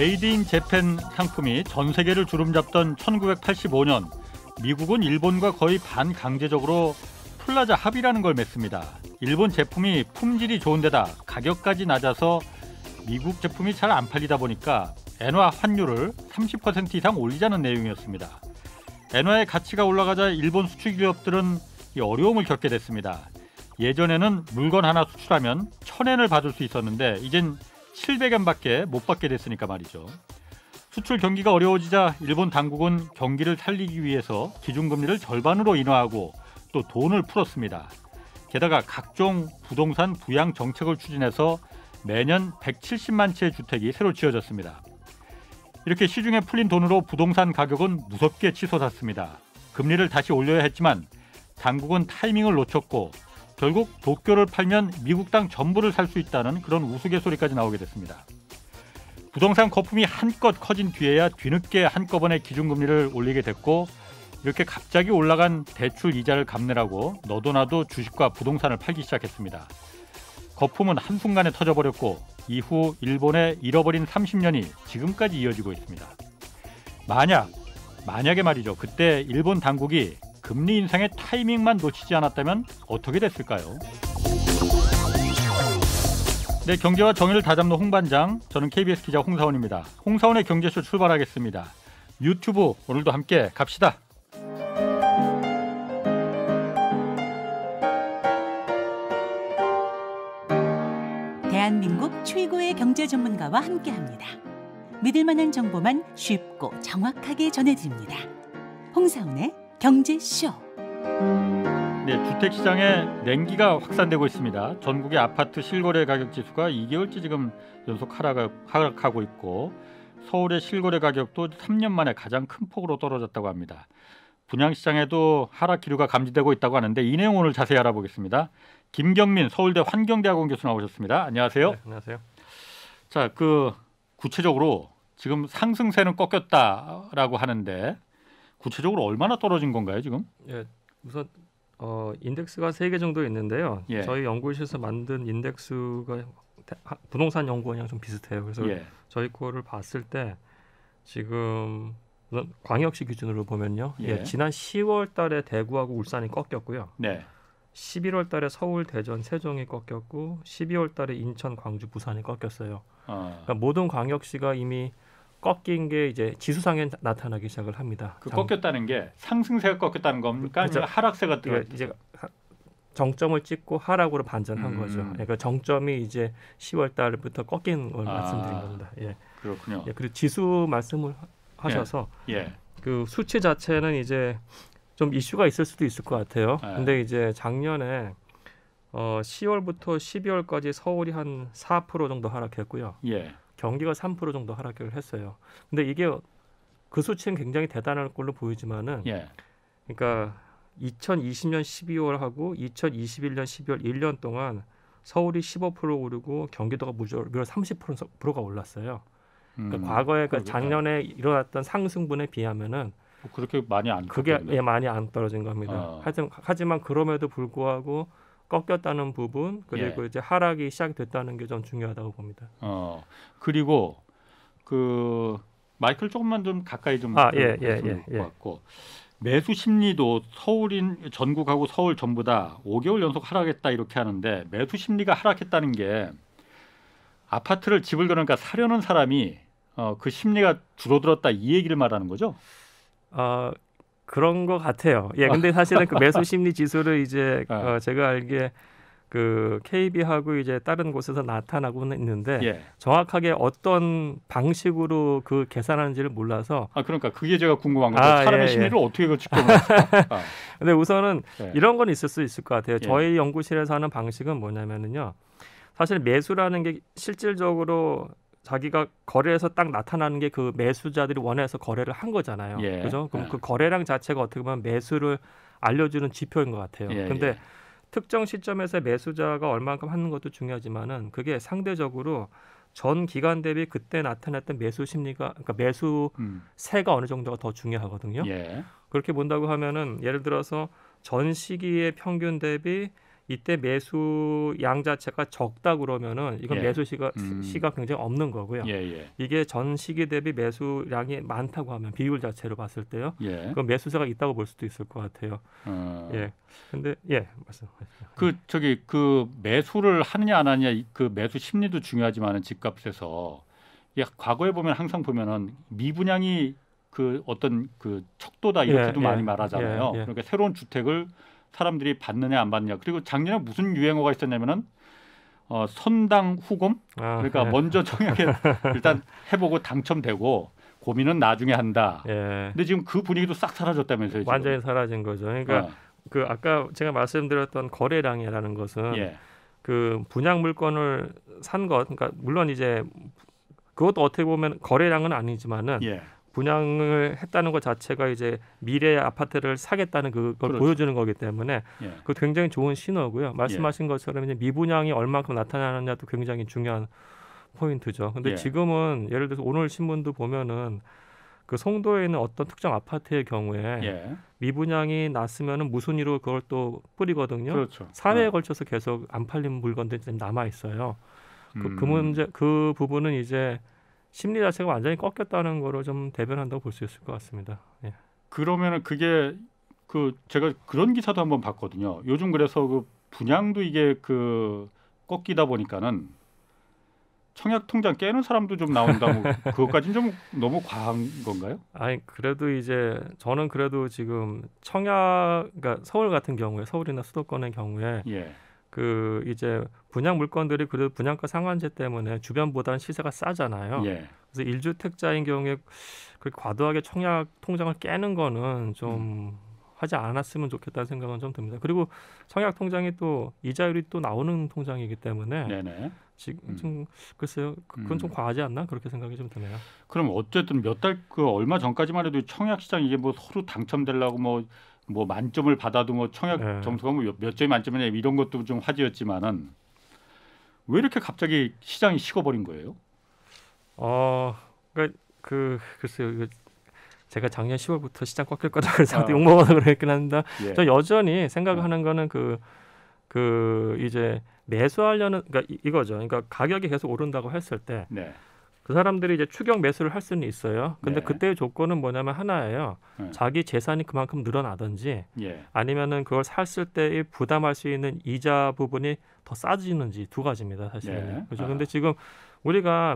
메이드 인 재팬 상품이 전 세계를 주름잡던 1985년 미국은 일본과 거의 반강제적으로 플라자 합의라는 걸 맺습니다. 일본 제품이 품질이 좋은 데다 가격까지 낮아서 미국 제품이 잘 안 팔리다 보니까 엔화 환율을 30% 이상 올리자는 내용이었습니다. 엔화의 가치가 올라가자 일본 수출 기업들은 어려움을 겪게 됐습니다. 예전에는 물건 하나 수출하면 천엔을 받을 수 있었는데 이젠 700엔밖에 못 받게 됐으니까 말이죠. 수출 경기가 어려워지자 일본 당국은 경기를 살리기 위해서 기준금리를 절반으로 인하하고 또 돈을 풀었습니다. 게다가 각종 부동산 부양 정책을 추진해서 매년 170만 채의 주택이 새로 지어졌습니다. 이렇게 시중에 풀린 돈으로 부동산 가격은 무섭게 치솟았습니다. 금리를 다시 올려야 했지만 당국은 타이밍을 놓쳤고 결국 도쿄를 팔면 미국 땅 전부를 살 수 있다는 그런 우스갯소리까지 나오게 됐습니다. 부동산 거품이 한껏 커진 뒤에야 뒤늦게 한꺼번에 기준금리를 올리게 됐고 이렇게 갑자기 올라간 대출 이자를 갚느라고 너도 나도 주식과 부동산을 팔기 시작했습니다. 거품은 한순간에 터져버렸고 이후 일본의 잃어버린 30년이 지금까지 이어지고 있습니다. 만약 만약에 말이죠. 그때 일본 당국이 금리 인상의 타이밍만 놓치지 않았다면 어떻게 됐을까요? 네, 경제와 정의를 다잡는 홍반장, 저는 KBS 기자 홍사원입니다. 홍사원의 경제쇼 출발하겠습니다. 유튜브 오늘도 함께 갑시다. 대한민국 최고의 경제 전문가와 함께합니다. 믿을 만한 정보만 쉽고 정확하게 전해드립니다. 홍사원의 경제쇼. 네, 주택 시장에 냉기가 확산되고 있습니다. 전국의 아파트 실거래 가격 지수가 2개월째 지금 연속 하락하고 있고 서울의 실거래 가격도 3년 만에 가장 큰 폭으로 떨어졌다고 합니다. 분양 시장에도 하락 기류가 감지되고 있다고 하는데 이 내용 오늘 자세히 알아보겠습니다. 김경민 서울대 환경대학원 교수 나오셨습니다. 안녕하세요. 네, 안녕하세요. 자, 그 구체적으로 지금 상승세는 꺾였다라고 하는데 구체적으로 얼마나 떨어진 건가요 지금? 예, 우선 어, 인덱스가 세 개 정도 있는데요. 예. 저희 연구실에서 만든 인덱스가 부동산 연구원이랑 좀 비슷해요. 그래서 예. 저희 거를 봤을 때 지금 광역시 기준으로 보면요. 예. 예, 지난 10월 달에 대구하고 울산이 꺾였고요. 네. 11월 달에 서울, 대전, 세종이 꺾였고 12월 달에 인천, 광주, 부산이 꺾였어요. 아. 그러니까 모든 광역시가 이미 꺾인 게 이제 지수상에 나타나기 시작을 합니다. 그 장... 꺾였다는 게 상승세가 꺾였다는 겁니까? 그렇죠. 하락세가 예, 들어 이제 정점을 찍고 하락으로 반전한 음. 거죠. 그러니까 정점이 이제 10월 달부터 꺾인 걸 아, 말씀드린 겁니다. 예. 그렇군요. 예, 그리고 지수 말씀을 하셔서 예. 예. 그 수치 자체는 이제 좀 이슈가 있을 수도 있을 것 같아요. 예. 근데 이제 작년에 어, 10월부터 12월까지 서울이 한 4% 정도 하락했고요. 예. 경기가 3% 정도 하락을 했어요. 근데 이게 그 수치는 굉장히 대단한 걸로 보이지만은 예. 그러니까 2020년 12월하고 2021년 12월 1년 동안 서울이 15% 오르고 경기도가 무려 30%가 올랐어요. 그러니까 음, 과거에 그 작년에 일어났던 상승분에 비하면은 뭐 그렇게 많이 안 그게 예, 많이 안 떨어진 겁니다. 아. 하여튼, 하지만 그럼에도 불구하고 꺾였다는 부분 그리고 예. 이제 하락이 시작됐다는 게 좀 중요하다고 봅니다. 어 그리고 그 마이클 조금만 좀 가까이 좀 아, 예, 예, 예, 예. 고 매수 심리도 서울인 전국하고 서울 전부 다 5개월 연속 하락했다 이렇게 하는데 매수 심리가 하락했다는 게 아파트를 집을 그러니까 사려는 사람이 어, 그 심리가 줄어들었다 이 얘기를 말하는 거죠? 아 어, 그런 것 같아요. 예, 근데 사실은 그 매수 심리 지수를 이제 아. 어, 제가 알기에 그 KB하고 이제 다른 곳에서 나타나고는 있는데 예. 정확하게 어떤 방식으로 그 계산하는지를 몰라서 아 그러니까 그게 제가 궁금한 거예요. 아, 예, 사람의 예, 심리를 예. 어떻게 그집켜보는 아. 근데 우선은 예. 이런 건 있을 수 있을 것 같아요. 예. 저희 연구실에서 하는 방식은 뭐냐면은요. 사실 매수라는 게 실질적으로 자기가 거래에서 딱 나타나는 게 그 매수자들이 원해서 거래를 한 거잖아요. 예. 그죠? 그럼 예. 그 거래량 자체가 어떻게 보면 매수를 알려주는 지표인 것 같아요. 예. 근데 예. 특정 시점에서 매수자가 얼마만큼 하는 것도 중요하지만은 그게 상대적으로 전 기간 대비 그때 나타났던 매수 심리가 그러니까 매수 음. 세가 어느 정도가 더 중요하거든요. 예. 그렇게 본다고 하면은 예를 들어서 전 시기의 평균 대비 이때 매수 양 자체가 적다 그러면은 이건 예. 매수 시가 음. 시가 굉장히 없는 거고요. 예예. 예. 이게 전 시기 대비 매수량이 많다고 하면 비율 자체로 봤을 때요. 예. 그건 매수세가 있다고 볼 수도 있을 것 같아요. 어. 예. 근데 예, 말씀하시죠. 그 저기 그 매수를 하느냐 안 하느냐 그 매수 심리도 중요하지만은 집값에서 예, 과거에 보면 항상 보면은 미분양이 그 어떤 그 척도다 이렇게도 예, 많이 예. 말하잖아요. 예, 그러니까 새로운 주택을 사람들이 받느냐 안 받느냐. 그리고 작년에 무슨 유행어가 있었냐면은 어, 선당 후금 아, 그러니까 예. 먼저 청약에 일단 해보고 당첨되고 고민은 나중에 한다. 예. 근데 지금 그 분위기도 싹 사라졌다면서요? 지금. 완전히 사라진 거죠. 그러니까 어. 그 아까 제가 말씀드렸던 거래량이라는 것은 예. 그 분양 물건을 산 것, 그러니까 물론 이제 그것도 어떻게 보면 거래량은 아니지만은 예. 분양을 했다는 것 자체가 이제 미래의 아파트를 사겠다는 그걸 그렇죠. 보여주는 거기 때문에 예. 그 굉장히 좋은 신호고요. 말씀하신 예. 것처럼 이제 미분양이 얼마큼 나타나느냐도 굉장히 중요한 포인트죠. 근데 예. 지금은 예를 들어서 오늘 신문도 보면은 그 송도에 있는 어떤 특정 아파트의 경우에 예. 미분양이 났으면은 무슨위로 그걸 또 뿌리거든요. 그렇죠. 사회에 네. 걸쳐서 계속 안 팔린 물건들이 남아 있어요. 그, 그, 음. 그 문제 그 부분은 이제 심리 자체가 완전히 꺾였다는 거로 좀 대변한다고 볼 수 있을 것 같습니다. 예. 그러면은 그게 그 제가 그런 기사도 한번 봤거든요. 요즘 그래서 그 분양도 이게 그 꺾이다 보니까는 청약 통장 깨는 사람도 좀 나온다. 뭐 그것까지는 좀 너무 과한 건가요? 아니 그래도 이제 저는 그래도 지금 청약 그러니까 서울 같은 경우에 서울이나 수도권의 경우에 예. 그 이제 분양 물건들이 그래도 분양가 상한제 때문에 주변보다는 시세가 싸잖아요. 예. 그래서 일주택자인 경우에 그 과도하게 청약 통장을 깨는 거는 좀 음. 하지 않았으면 좋겠다는 생각은 좀 듭니다. 그리고 청약 통장이 또 이자율이 또 나오는 통장이기 때문에 네네. 지금 음. 좀 글쎄요 그, 그건 음. 좀 과하지 않나 그렇게 생각이 좀 드네요. 그럼 어쨌든 몇 달 그 얼마 전까지만 해도 청약 시장 이게 뭐 서로 당첨될라고뭐 뭐 만점을 받아도 뭐 청약 네. 점수가 뭐 몇 점이 만점이냐 이런 것도 좀 화제였지만은 왜 이렇게 갑자기 시장이 식어버린 거예요? 어, 그러니까 그 글쎄요. 제가 작년 10월부터 시장 꺾일 거다 그래서 아. 욕먹어서 그랬긴 합니다. 예. 저 여전히 생각하는 아. 거는 그그 그 이제 매수하려는 그러니까 이, 거죠 그러니까 가격이 계속 오른다고 했을 때 네. 그 사람들이 이제 추격 매수를 할 수는 있어요. 근데 네. 그때의 조건은 뭐냐면 하나예요. 네. 자기 재산이 그만큼 늘어나든지 예. 아니면은 그걸 샀을 때에 부담할 수 있는 이자 부분이 더 싸지는지 두 가지입니다, 사실은. 네. 그렇죠. 아. 근데 지금 우리가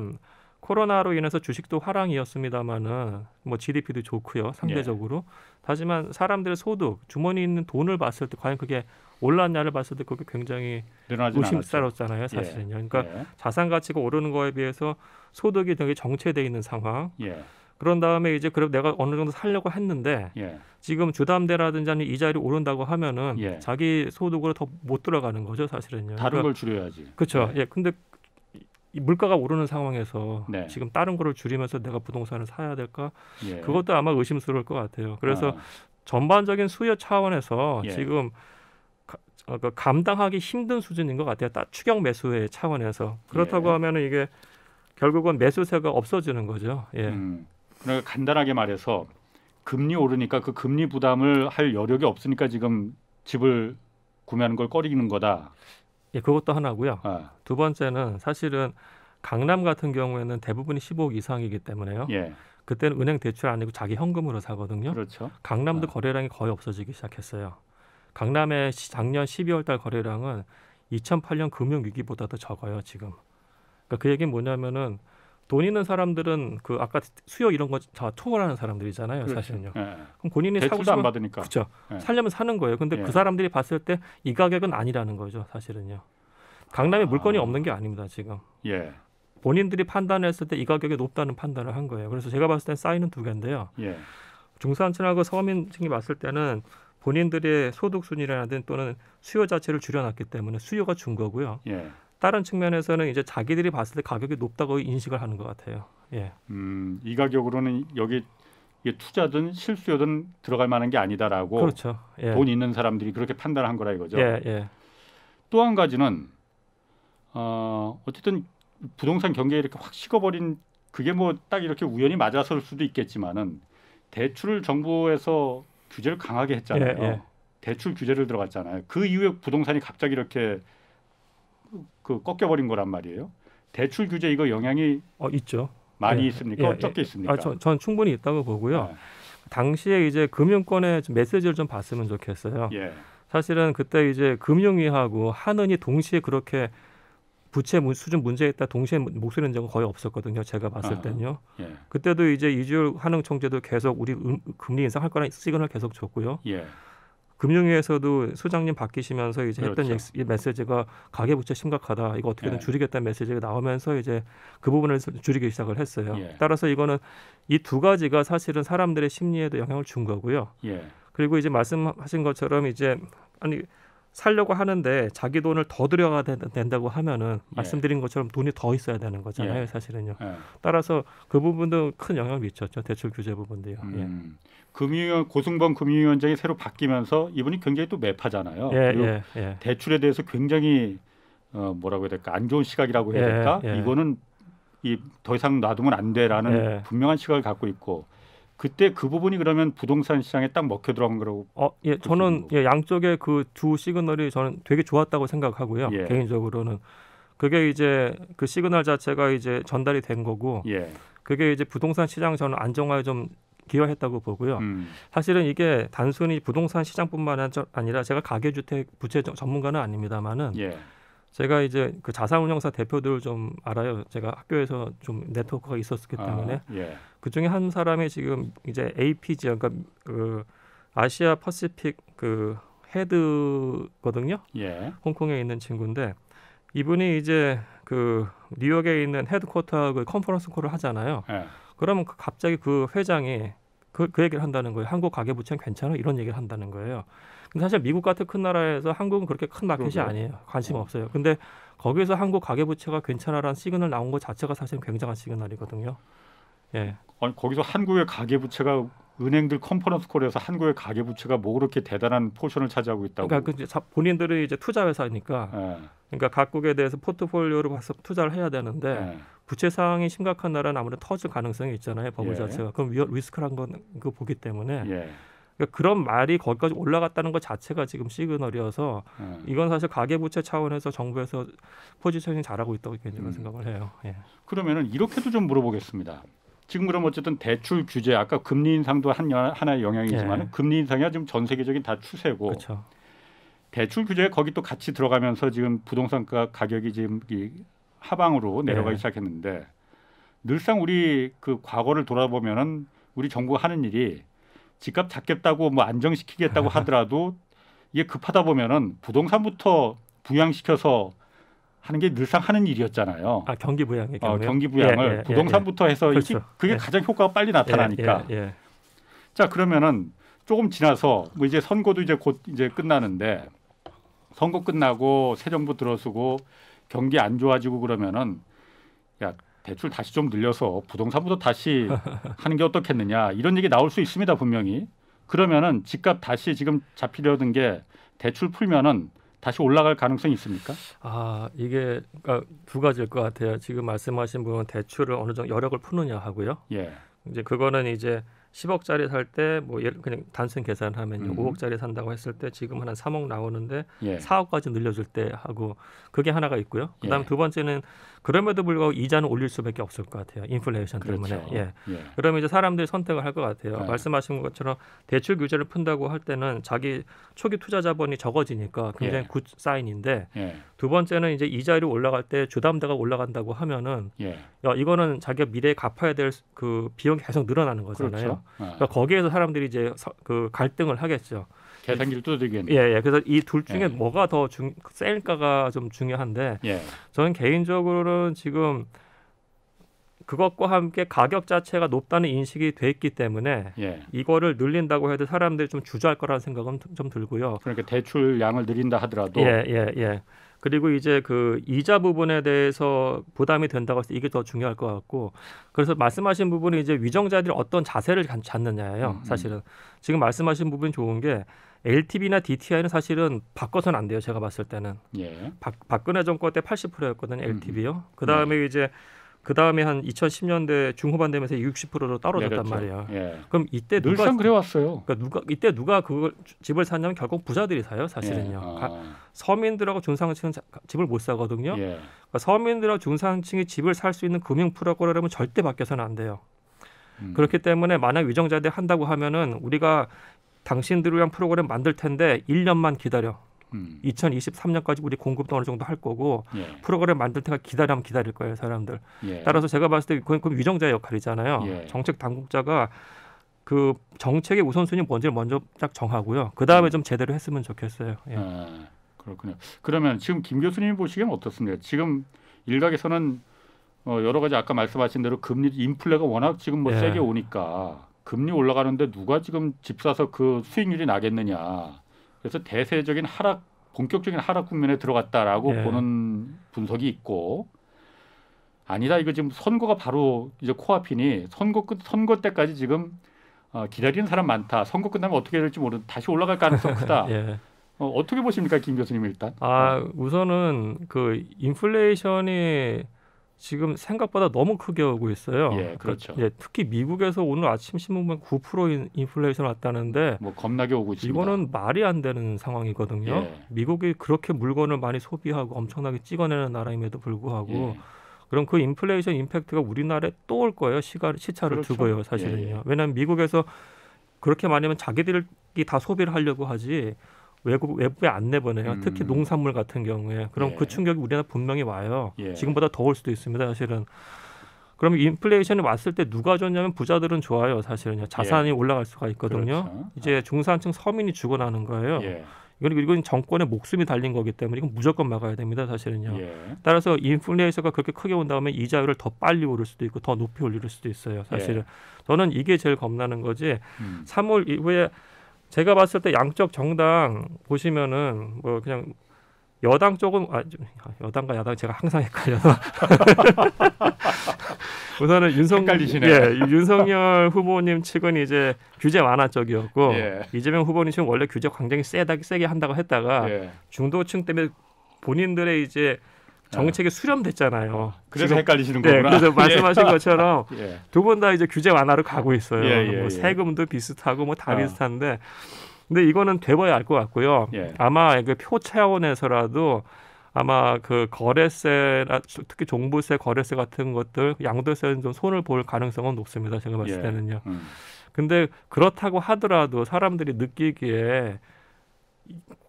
코로나로 인해서 주식도 화랑이었습니다마는뭐 GDP도 좋고요 상대적으로 예. 하지만 사람들의 소득 주머니 에 있는 돈을 봤을 때 과연 그게 올랐냐를 봤을 때 그게 굉장히 의심스러웠잖아요 예. 사실은요. 그러니까 예. 자산 가치가 오르는 거에 비해서 소득이 되게 정체돼 있는 상황. 예. 그런 다음에 이제 그럼 내가 어느 정도 살려고 했는데 예. 지금 주담대라든지 아니 이자율이 오른다고 하면은 예. 자기 소득으로 더 못 들어가는 거죠 사실은요. 다른 그러니까, 걸 줄여야지. 그렇죠. 예. 예. 근데 이 물가가 오르는 상황에서 네. 지금 다른 거를 줄이면서 내가 부동산을 사야 될까? 예. 그것도 아마 의심스러울 것 같아요. 그래서 아. 전반적인 수요 차원에서 예. 지금 가, 어, 그 감당하기 힘든 수준인 것 같아요. 딱 추경 매수의 차원에서 그렇다고 예. 하면은 이게 결국은 매수세가 없어지는 거죠. 예. 음, 그러니까 간단하게 말해서 금리 오르니까 그 금리 부담을 할 여력이 없으니까 지금 집을 구매하는 걸 꺼리는 거다. 예, 그것도 하나고요. 아. 두 번째는 사실은 강남 같은 경우에는 대부분이 15억 이상이기 때문에요. 예. 그때는 은행 대출 아니고 자기 현금으로 사거든요. 그렇죠. 강남도 아. 거래량이 거의 없어지기 시작했어요. 강남의 작년 12월 달 거래량은 2008년 금융 위기보다 도 적어요, 지금. 그러니까 그 얘기는 뭐냐면은 돈 있는 사람들은 그 아까 수요 이런 거다 초월하는 사람들이잖아요, 그렇죠. 사실은요. 예. 그럼 본인이 사고 싶으면 받으니까. 그렇죠. 예. 살려면 사는 거예요. 근데 그 예. 그 사람들이 봤을 때 이 가격은 아니라는 거죠, 사실은요. 강남에 아. 물건이 없는 게 아닙니다, 지금. 예. 본인들이 판단했을 때 이 가격이 높다는 판단을 한 거예요. 그래서 제가 봤을 때사이는두 개인데요. 예. 중산층하고 서민층이 봤을 때는 본인들의 소득 순위라든 또는 수요 자체를 줄여놨기 때문에 수요가 준 거고요. 예. 다른 측면에서는 이제 자기들이 봤을 때 가격이 높다고 인식을 하는 것 같아요. 예. 음, 이 가격으로는 여기 투자든 실수요든 들어갈 만한 게 아니다라고 그렇죠. 예. 돈 있는 사람들이 그렇게 판단한 거라 이거죠. 예, 예. 또 한 가지는 어, 어쨌든 부동산 경기에 이렇게 확 식어버린 그게 뭐 딱 이렇게 우연히 맞아설 수도 있겠지만은 대출을 정부에서 규제를 강하게 했잖아요. 예, 예. 대출 규제를 들어갔잖아요. 그 이후에 부동산이 갑자기 이렇게 그 꺾여버린 거란 말이에요. 대출 규제 이거 영향이 어, 있죠. 많이 예, 있습니까? 예, 어떻게 예. 있습니까? 아, 저, 전 충분히 있다고 보고요. 예. 당시에 이제 금융권의 메시지를 좀 봤으면 좋겠어요. 예. 사실은 그때 이제 금융위하고 한은이 동시에 그렇게 부채 수준 문제에 따라 동시에 목소리는 적은 거의 없었거든요. 제가 봤을 때는요. 아, 예. 그때도 이제 이주열 한흥 총재도 계속 우리 금리 인상할 거라는 시그널 계속 줬고요. 금융위에서도 소장님 바뀌시면서 이제 그렇죠. 했던 이 메시지가 가계부채 심각하다. 이거 어떻게든 예. 줄이겠다는 메시지가 나오면서 이제 그 부분을 줄이기 시작을 했어요. 예. 따라서 이거는 이 두 가지가 사실은 사람들의 심리에도 영향을 준 거고요. 예. 그리고 이제 말씀하신 것처럼 이제 아니 살려고 하는데 자기 돈을 더들여야 된다고 하면은 예. 말씀드린 것처럼 돈이 더 있어야 되는 거잖아요, 예. 사실은요. 예. 따라서 그 부분도 큰 영향을 미쳤죠 대출 규제 부분도요. 예. 음. 예. 금융위원 고승범 금융위원장이 새로 바뀌면서 이분이 굉장히 또 매파잖아요. 예, 예, 예, 대출에 대해서 굉장히 어, 뭐라고 해야 될까 안 좋은 시각이라고 해야 될까 이거는 이 더 이상 놔두면 안 돼라는 분명한 시각을 갖고 있고 그때 그 부분이 그러면 부동산 시장에 딱 먹혀 들어간 거라고. 어, 예, 저는 예, 양쪽의 그 두 시그널이 저는 되게 좋았다고 생각하고요. 예. 개인적으로는 그게 이제 그 시그널 자체가 이제 전달이 된 거고, 예. 그게 이제 부동산 시장 저는 안정화에 좀 기여했다고 보고요. 음. 사실은 이게 단순히 부동산 시장뿐만 아니라 제가 가계주택 부채 전문가는 아닙니다만은. 예. 제가 이제 그 자산운용사 대표들을 좀 알아요. 제가 학교에서 좀 네트워크가 있었기 아, 때문에 아, 예. 그 중에 한 사람이 지금 이제 APG 그러니까 그 아시아 퍼시픽 그 헤드거든요. 예. 홍콩에 있는 친구인데 이분이 이제 그 뉴욕에 있는 헤드쿼터하고 그 컨퍼런스 콜을 하잖아요. 예. 그러면 그 갑자기 그 회장이 그, 그 얘기를 한다는 거예요. 한국 가계부채는 괜찮아? 이런 얘기를 한다는 거예요. 근데 사실 미국 같은 큰 나라에서 한국은 그렇게 큰 마켓이 그러게요. 아니에요. 관심 어. 없어요. 근데 거기에서 한국 가계부채가 괜찮아라는 시그널 나온 것 자체가 사실 굉장한 시그널이거든요. 예. 거기서 한국의 가계 부채가 은행들 컨퍼런스 콜에서 한국의 가계 부채가 뭐 그렇게 대단한 포션을 차지하고 있다고. 그러니까 그 본인들이 이제 투자 회사니까. 예. 그러니까 각국에 대해서 포트폴리오를 봐서 투자를 해야 되는데 예. 부채 상황이 심각한 나라는 아무래도 터질 가능성이 있잖아요. 버블 예. 자체가. 그럼 위험 리스크란 건그 보기 때문에. 예. 그러니까 그런 말이 거기까지 올라갔다는 것 자체가 지금 시그널이어서 예. 이건 사실 가계부채 차원에서 정부에서 포지셔닝 잘하고 있다고 개인적 음. 생각을 해요. 예. 그러면은 이렇게도 좀 물어보겠습니다. 지금 그럼 어쨌든 대출 규제 아까 금리 인상도 한 하나의 영향이지만 예. 금리 인상이 지금 전 세계적인 다 추세고 그쵸. 그렇죠. 대출 규제 거기 또 같이 들어가면서 지금 부동산 가격이 지금 이 하방으로 내려가기 예. 시작했는데 늘상 우리 그 과거를 돌아보면은 우리 정부가 하는 일이 집값 잡겠다고 뭐 안정시키겠다고 하더라도 이게 급하다 보면은 부동산부터 부양시켜서 하는 게 늘상 하는 일이었잖아요. 아 경기 부양의 경우 어, 경기 부양을 예, 예, 예 부동산부터 해서 그렇죠. 이게 그게 예. 가장 효과가 빨리 나타나니까. 예, 자 그러면은 조금 지나서 뭐 이제 선거도 이제 곧 이제 끝나는데 선거 끝나고 새 정부 들어서고 경기 안 좋아지고 그러면은 야 대출 다시 좀 늘려서 부동산부터 다시 하는 게 어떻겠느냐 이런 얘기 나올 수 있습니다 분명히 그러면은 집값 다시 지금 잡히려던 게 대출 풀면은 다시 올라갈 가능성이 있습니까? 아 이게 그두 그러니까 가지일 것 같아요. 지금 말씀하신 부분 대출을 어느 정도 여력을 푸느냐 하고요. 예. 이제 그거는 이제 10억짜리 살 때뭐 예를 그냥 단순 계산하면요. 음. 5억짜리 산다고 했을 때 지금 한 3억 나오는데 예. 4억까지 늘려줄 때 하고 그게 하나가 있고요. 그다음 예. 두 번째는 그럼에도 불구하고 이자는 올릴 수밖에 없을 것 같아요. 인플레이션 그렇죠. 때문에. 예. 예. 그러면 이제 사람들이 선택을 할 것 같아요. 예. 말씀하신 것처럼 대출 규제를 푼다고 할 때는 자기 초기 투자 자본이 적어지니까 굉장히 예. 굿 사인인데 예. 두 번째는 이제 이자율이 올라갈 때 주담대가 올라간다고 하면은 예. 야, 이거는 자기가 미래에 갚아야 될 그 비용이 계속 늘어나는 거잖아요. 그렇죠. 그러니까 거기에서 사람들이 이제 그 갈등을 하겠죠. 계산기를 두드리겠네. 예, 예. 그래서 이 둘 중에 예. 뭐가 더 중, 세일까가 좀 중요한데 예. 저는 개인적으로는 지금 그것과 함께 가격 자체가 높다는 인식이 돼 있기 때문에 예. 이거를 늘린다고 해도 사람들이 좀 주저할 거라는 생각은 좀 들고요. 그러니까 대출 양을 늘린다 하더라도 예, 예, 예. 그리고 이제 그 이자 부분에 대해서 부담이 된다고 해서 이게 더 중요할 것 같고 그래서 말씀하신 부분이 이제 위정자들이 어떤 자세를 갖느냐예요 음, 음. 사실은 지금 말씀하신 부분이 좋은 게 LTV나 DTI는 사실은 바꿔선 안 돼요. 제가 봤을 때는 예. 바, 박근혜 정권 때 80%였거든요. LTV요. 음, 음. 그 다음에 네. 이제 그 다음에 한 2010년대 중후반 되면서 60%로 떨어졌단 네, 그죠 말이야. 예. 그럼 이때 누가 늘상 그래왔어요. 그러니까 누가 이때 누가 그걸 집을 샀냐면 결국 부자들이 사요, 사실은요. 예. 아. 서민들하고 중상층은 집을 못 사거든요. 예. 그러니까 서민들하고 중상층이 집을 살 수 있는 금융 프로그램은 절대 바뀌어서는 안 돼요. 음. 그렇기 때문에 만약 위정자들 한다고 하면은 우리가 당신들을 위한 프로그램 만들 텐데 1년만 기다려. 음. 2023년까지 우리 공급도 어느 정도 할 거고 예. 프로그램 만들 때가 기다리면 기다릴 거예요 사람들. 예. 따라서 제가 봤을 때 그건, 그건 위정자의 역할이잖아요. 예. 정책 당국자가 그 정책의 우선순위 뭔지를 먼저 딱 정하고요. 그 다음에 음. 좀 제대로 했으면 좋겠어요. 예. 아, 그렇군요. 그러면 지금 김 교수님이 보시기엔 어떻습니까? 지금 일각에서는 어, 여러 가지 아까 말씀하신 대로 금리 인플레가 워낙 지금 뭐 예. 세게 오니까 금리 올라가는데 누가 지금 집 사서 그 수익률이 나겠느냐. 그래서 대세적인 하락 본격적인 하락 국면에 들어갔다라고 예. 보는 분석이 있고 아니다 이거 지금 선거가 바로 이제 코앞이니 선거 끝 선거 때까지 지금 어, 기다리는 사람 많다. 선거 끝나면 어떻게 될지 모르는 다시 올라갈 가능성 크다. 예. 어, 어떻게 보십니까, 김 교수님 일단? 아 우선은 그 인플레이션이 지금 생각보다 너무 크게 오고 있어요. 예, 그렇죠. 예, 특히 미국에서 오늘 아침 신문 보면 9% 인플레이션 왔다는데 뭐 겁나게 오고 있습니다. 이거는 말이 안 되는 상황이거든요. 예. 미국이 그렇게 물건을 많이 소비하고 엄청나게 찍어내는 나라임에도 불구하고 예. 그럼 그 인플레이션 임팩트가 우리나라에 또 올 거예요. 시가 시차를 그렇죠. 두고요, 사실은요. 예, 예. 왜냐하면 미국에서 그렇게 많이 하면 자기들이 다 소비를 하려고 하지 외국 외부에 안 내보내요. 음. 특히 농산물 같은 경우에 그럼 그 예. 그 충격이 우리나라 분명히 와요. 예. 지금보다 더 올 수도 있습니다. 사실은. 그럼 인플레이션이 왔을 때 누가 좋냐면 부자들은 좋아요. 사실은요. 예. 자산이 예. 올라갈 수가 있거든요. 그렇죠. 이제 아. 중산층 서민이 죽어나는 거예요. 예. 이건 이건 정권의 목숨이 달린 거기 때문에 이건 무조건 막아야 됩니다. 사실은요. 예. 따라서 인플레이션가 그렇게 크게 온다면 이자율을 더 빨리 오를 수도 있고 더 높이 올릴 수도 있어요. 사실은 저는 이게 제일 겁나는 거지. 음. 3월 이후에 제가 봤을 때 양쪽 정당 보시면은 뭐 그냥 여당 쪽은 아, 아 여당과 야당 제가 항상 헷갈려서 우선은 윤석 헷갈 예, 윤석열 후보님 측은 이제 규제 완화 쪽이었고 예. 이재명 후보님 측은 원래 규제 굉장히 세다 세게 한다고 했다가 예. 중도층 때문에 본인들의 이제 정책이 수렴됐잖아요. 그래서 지금, 헷갈리시는 네, 거구나. 네, 그래서 말씀하신 예. 것처럼 예. 두분 다 이제 규제 완화로 가고 있어요. 예, 뭐 세금도 비슷하고 뭐다 어. 비슷한데 근데 이거는 돼봐야 알 것 같고요. 아마 그 표 차원에서라도 아마 그 거래세 특히 종부세 거래세 같은 것들 양도세는 좀 손을 볼 가능성은 높습니다 제가 봤을 때는요 예. 음. 근데 그렇다고 하더라도 사람들이 느끼기에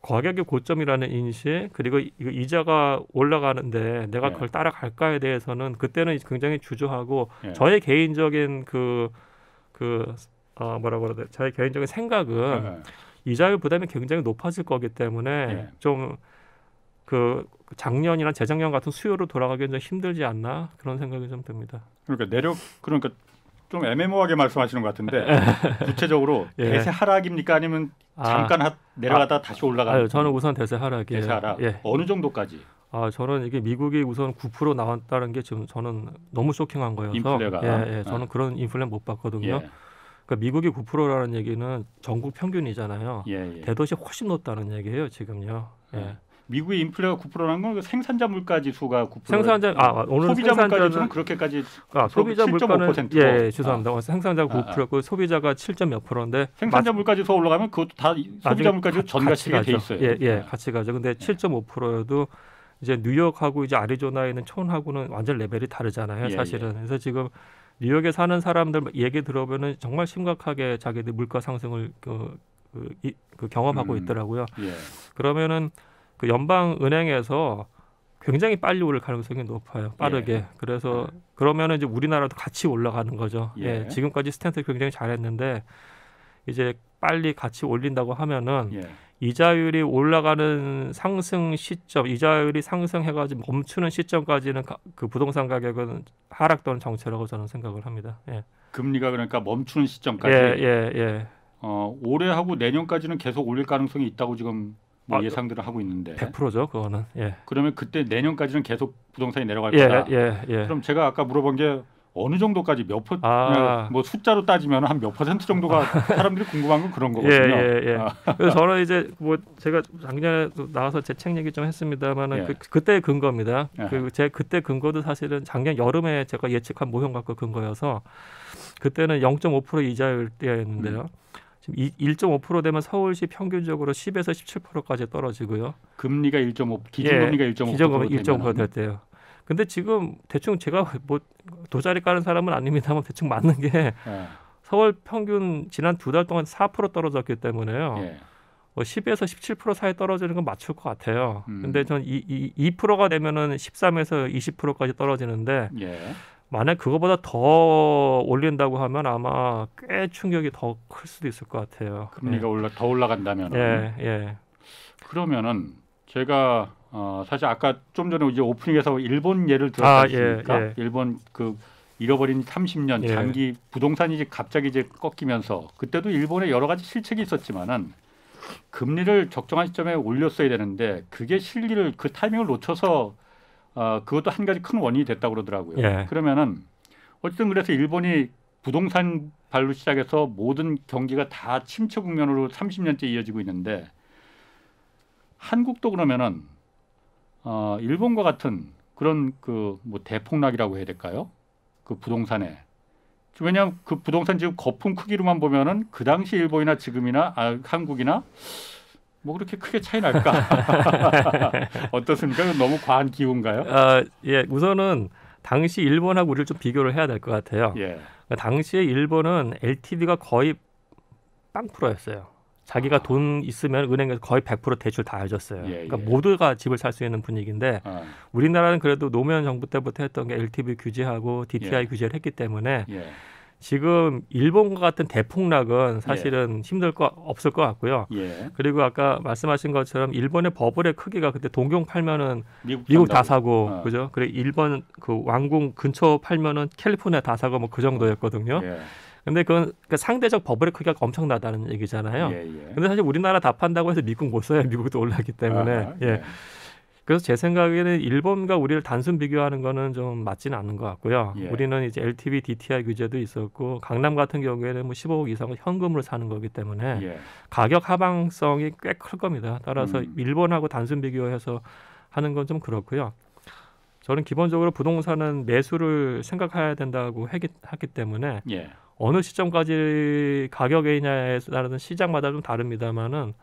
과격의 고점이라는 인식 그리고 그 이자가 올라가는데 내가 예. 그걸 따라갈까에 대해서는 그때는 굉장히 주저하고 예. 저의 개인적인 그그 그, 어, 뭐라 그러야 돼? 저의 개인적인 생각은 예. 이자율 부담이 굉장히 높아질 거기 때문에 좀 그 작년이나 재작년 같은 수요로 돌아가기는 좀 힘들지 않나 그런 생각이 좀 듭니다. 그러니까 내려 그러니까 좀 애매모호하게 말씀하시는 것 같은데 구체적으로 예. 대세 하락입니까 아니면 아. 잠깐 아, 내려가다 아, 다시 올라가는? 저는 우선 대세 하락이에요. 대세 하락. 예. 어느 정도까지? 아 저는 이게 미국이 우선 9% 나왔다는 게 지금 저는 너무 쇼킹한 거여서 인플레가 예, 예 아. 저는 아. 그런 인플레 못 봤거든요. 예. 그러니까 미국이 9%라는 얘기는 전국 평균이잖아요. 예, 예. 대도시 훨씬 높다는 얘기예요 지금요. 예. 음. 미국의 인플레가 9%라는 건 그 생산자 물가 지수가 9%. 생산자 아 오늘 소비자 물가 지수는 그렇게까지 아, 소비자 물가는 7 예, 예, 죄송합니다. 아. 생산자 9%고 아, 아. 소비자가 7몇 프로인데 생산자 맞, 물가 지수 올라가면 그것도 다 소비자 물가 지수 전가치게 돼 있어요. 예, 예, 네. 같이 가죠. 근데 네. 7.5%여도 이제 뉴욕하고 이제 아리조나에 있는 촌하고는 완전 레벨이 다르잖아요, 예, 예. 사실은. 예. 그래서 지금 뉴욕에 사는 사람들 얘기 들어보면 정말 심각하게 자기들 물가 상승을 그, 그, 이, 그 경험하고 음, 있더라고요. 예. 그러면은 그 연방 은행에서 굉장히 빨리 오를 가능성이 높아요. 빠르게. 예. 그래서 예. 그러면은 이제 우리나라도 같이 올라가는 거죠. 예. 예. 지금까지 스탠트 굉장히 잘했는데 이제 빨리 같이 올린다고 하면은 예. 이자율이 올라가는 상승 시점, 이자율이 상승해가지고 멈추는 시점까지는 가, 그 부동산 가격은 하락 또는 정체라고 저는 생각을 합니다. 예. 금리가 그러니까 멈추는 시점까지. 예, 예, 예. 어, 올해하고 내년까지는 계속 올릴 가능성이 있다고 지금 뭐 아, 예상들을 하고 있는데 100%죠 그거는 예. 그러면 그때 내년까지는 계속 부동산이 내려갈 예, 거다. 예, 예. 그럼 제가 아까 물어본 게 어느 정도까지 몇 퍼, 아. 뭐 숫자로 따지면 한 몇 퍼센트 정도가 아. 사람들이 궁금한 건 그런 예, 거거든요. 예, 예, 예. 그래서 저는 이제 뭐 제가 작년에 나와서 제 책 얘기 좀 했습니다만은 예. 그, 그때 근거입니다. 예. 그제 그때 근거도 사실은 작년 여름에 제가 예측한 모형 갖고 근거여서 그때는 0.5% 이자율 때였는데요. 음. 지금 1.5% 되면 서울시 평균적으로 10에서 17%까지 떨어지고요. 금리가 1.5 기준금리가 예, 1.5 기준금리 1.5%될 때요. 근데 지금 대충 제가 뭐 도자리 까는 사람은 아닙니다만 대충 맞는 게 예. 서울 평균 지난 두 달 동안 4% 떨어졌기 때문에요. 예. 뭐 10에서 17% 사이 떨어지는 건 맞출 것 같아요. 음. 근데 전 이, 이, 2%가 되면은 13에서 20%까지 떨어지는데 예. 만약 그거보다 더 올린다고 하면 아마 꽤 충격이 더 클 수도 있을 것 같아요. 금리가 예. 올라 더 올라간다면. 예, 예. 그러면은 제가 어, 사실 아까 좀 전에 이제 오프닝에서 일본 예를 들었으니까 아, 예, 예. 일본 그 잃어버린 30년 예. 장기 부동산이 이제 갑자기 이제 꺾이면서 그때도 일본의 여러 가지 실책이 있었지만은 금리를 적정한 시점에 올렸어야 되는데 그게 실리를 그 타이밍을 놓쳐서 어, 그것도 한 가지 큰 원인이 됐다고 그러더라고요. 예. 그러면은 어쨌든 그래서 일본이 부동산 발로 시작해서 모든 경기가 다 침체 국면으로 30년째 이어지고 있는데 한국도 그러면은 어, 일본과 같은 그런 그 뭐 대폭락이라고 해야 될까요? 그 부동산에 왜냐하면 그 부동산 지금 거품 크기로만 보면은 그 당시 일본이나 지금이나 아, 한국이나 뭐 그렇게 크게 차이 날까? 어떻습니까? 너무 과한 기운가요? 아, 예, 우선은 당시 일본하고 우리를 좀 비교를 해야 될 것 같아요. 예. 그러니까 당시에 일본은 LTV가 거의 빵프로였어요. 자기가 아. 돈 있으면 은행에서 거의 100% 대출 다 해줬어요. 예, 그러니까 예. 모두가 집을 살 수 있는 분위기인데 아. 우리나라는 그래도 노무현 정부 때부터 했던 게 LTV 규제하고 DTI 예. 규제를 했기 때문에 예. 지금 일본과 같은 대폭락은 예. 사실은 예. 힘들 거 없을 것 같고요. 예. 그리고 아까 말씀하신 것처럼 일본의 버블의 크기가 그때 동경 팔면은 미국, 미국 다 사고 어. 그죠? 그래 일본 그 왕궁 근처 팔면은 캘리포니아 다 사고 뭐 그 정도였거든요. 예. 근데 그건 그러니까 상대적 버블의 크기가 엄청나다는 얘기잖아요. 예, 예. 근데 사실 우리나라 다 판다고 해서 미국 못 써요. 미국도 올랐기 때문에. 아하, 예. 예. 그래서 제 생각에는 일본과 우리를 단순 비교하는 거는 좀 맞지는 않는 것 같고요. 예. 우리는 이제 LTV, DTI 규제도 있었고 강남 같은 경우에는 뭐 15억 이상을 현금으로 사는 거기 때문에 예. 가격 하방성이 꽤 클 겁니다. 따라서 음. 일본하고 단순 비교해서 하는 건 좀 그렇고요. 저는 기본적으로 부동산은 매수를 생각해야 된다고 했기, 때문에 예. 어느 시점까지 가격에 있냐에 따라서 시장마다 좀다릅니다마는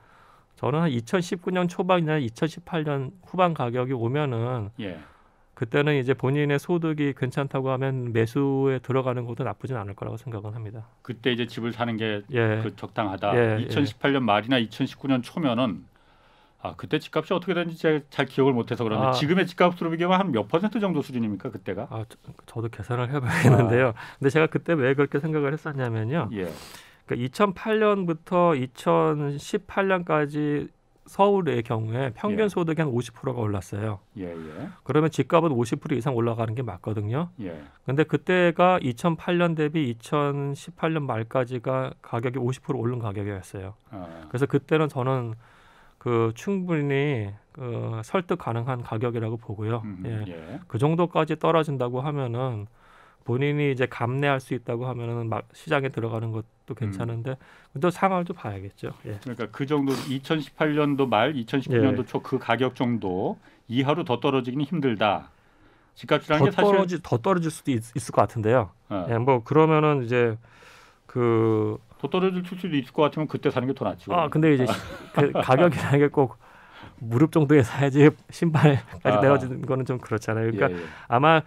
저는 한 2019년 초반이나 2018년 후반 가격이 오면은 예. 그때는 이제 본인의 소득이 괜찮다고 하면 매수에 들어가는 것도 나쁘진 않을 거라고 생각은 합니다. 그때 이제 집을 사는 게 예. 그 적당하다. 예. 2018년 예. 말이나 2019년 초면은 아 그때 집값이 어떻게 되는지 제가 잘 기억을 못해서 그런데 아, 지금의 집값으로 비교하면 한몇 퍼센트 정도 수준입니까 그때가? 아 저, 도 계산을 해봐야겠는데요. 아. 근데 제가 그때 왜 그렇게 생각을 했었냐면요. 예. 그러니까 2008년부터 2018년까지 서울의 경우에 평균 예. 소득이 한 50%가 올랐어요. 예, 예. 그러면 집값은 50% 이상 올라가는 게 맞거든요. 그런데 예. 그때가 2008년 대비 2018년 말까지가 가격이 50% 오른 가격이었어요. 아. 그래서 그때는 저는 그 충분히 그 설득 가능한 가격이라고 보고요. 음, 예. 예. 그 정도까지 떨어진다고 하면은 본인이 이제 감내할 수 있다고 하면은 막 시장에 들어가는 것도 음. 괜찮은데 음. 또 상황을 좀 봐야겠죠. 예. 그러니까 그 정도 2018년도 말, 2019년도 예. 초그 가격 정도 이하로 더 떨어지기는 힘들다. 집값이라는 더게 사실 떨어지, 더 떨어질 수도 있, 을것 같은데요. 아. 예, 뭐 그러면은 이제 그 더 떨어질 수도 있을 것 같으면 그때 사는 게 더 낫죠. 아 근데 이제 그 가격이라는 게꼭 무릎 정도에 사야지 신발까지 아. 내려지는 거는 좀 그렇잖아요. 그러니까 예, 예. 아마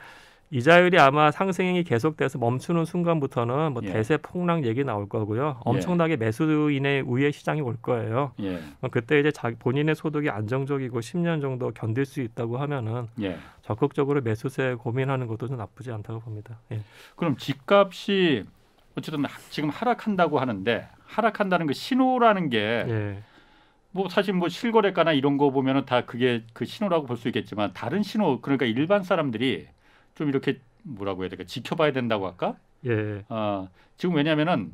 이자율이 아마 상승이 계속돼서 멈추는 순간부터는 뭐 예. 대세 폭락 얘기 나올 거고요. 예. 엄청나게 매수인의 우회 위 시장이 올 거예요. 예. 그때 이제 자기 본인의 소득이 안정적이고 10년 정도 견딜 수 있다고 하면은 예. 적극적으로 매수세 고민하는 것도 좀 나쁘지 않다고 봅니다. 예. 그럼 집값이 어쨌든 지금 하락한다고 하는데 하락한다는 그 신호라는 게 뭐 사실 뭐 실거래가나 이런 거 보면은 다 그게 그 신호라고 볼 수 있겠지만 다른 신호 그러니까 일반 사람들이 좀 이렇게 뭐라고 해야 될까 지켜봐야 된다고 할까? 예. 아 지금 왜냐하면은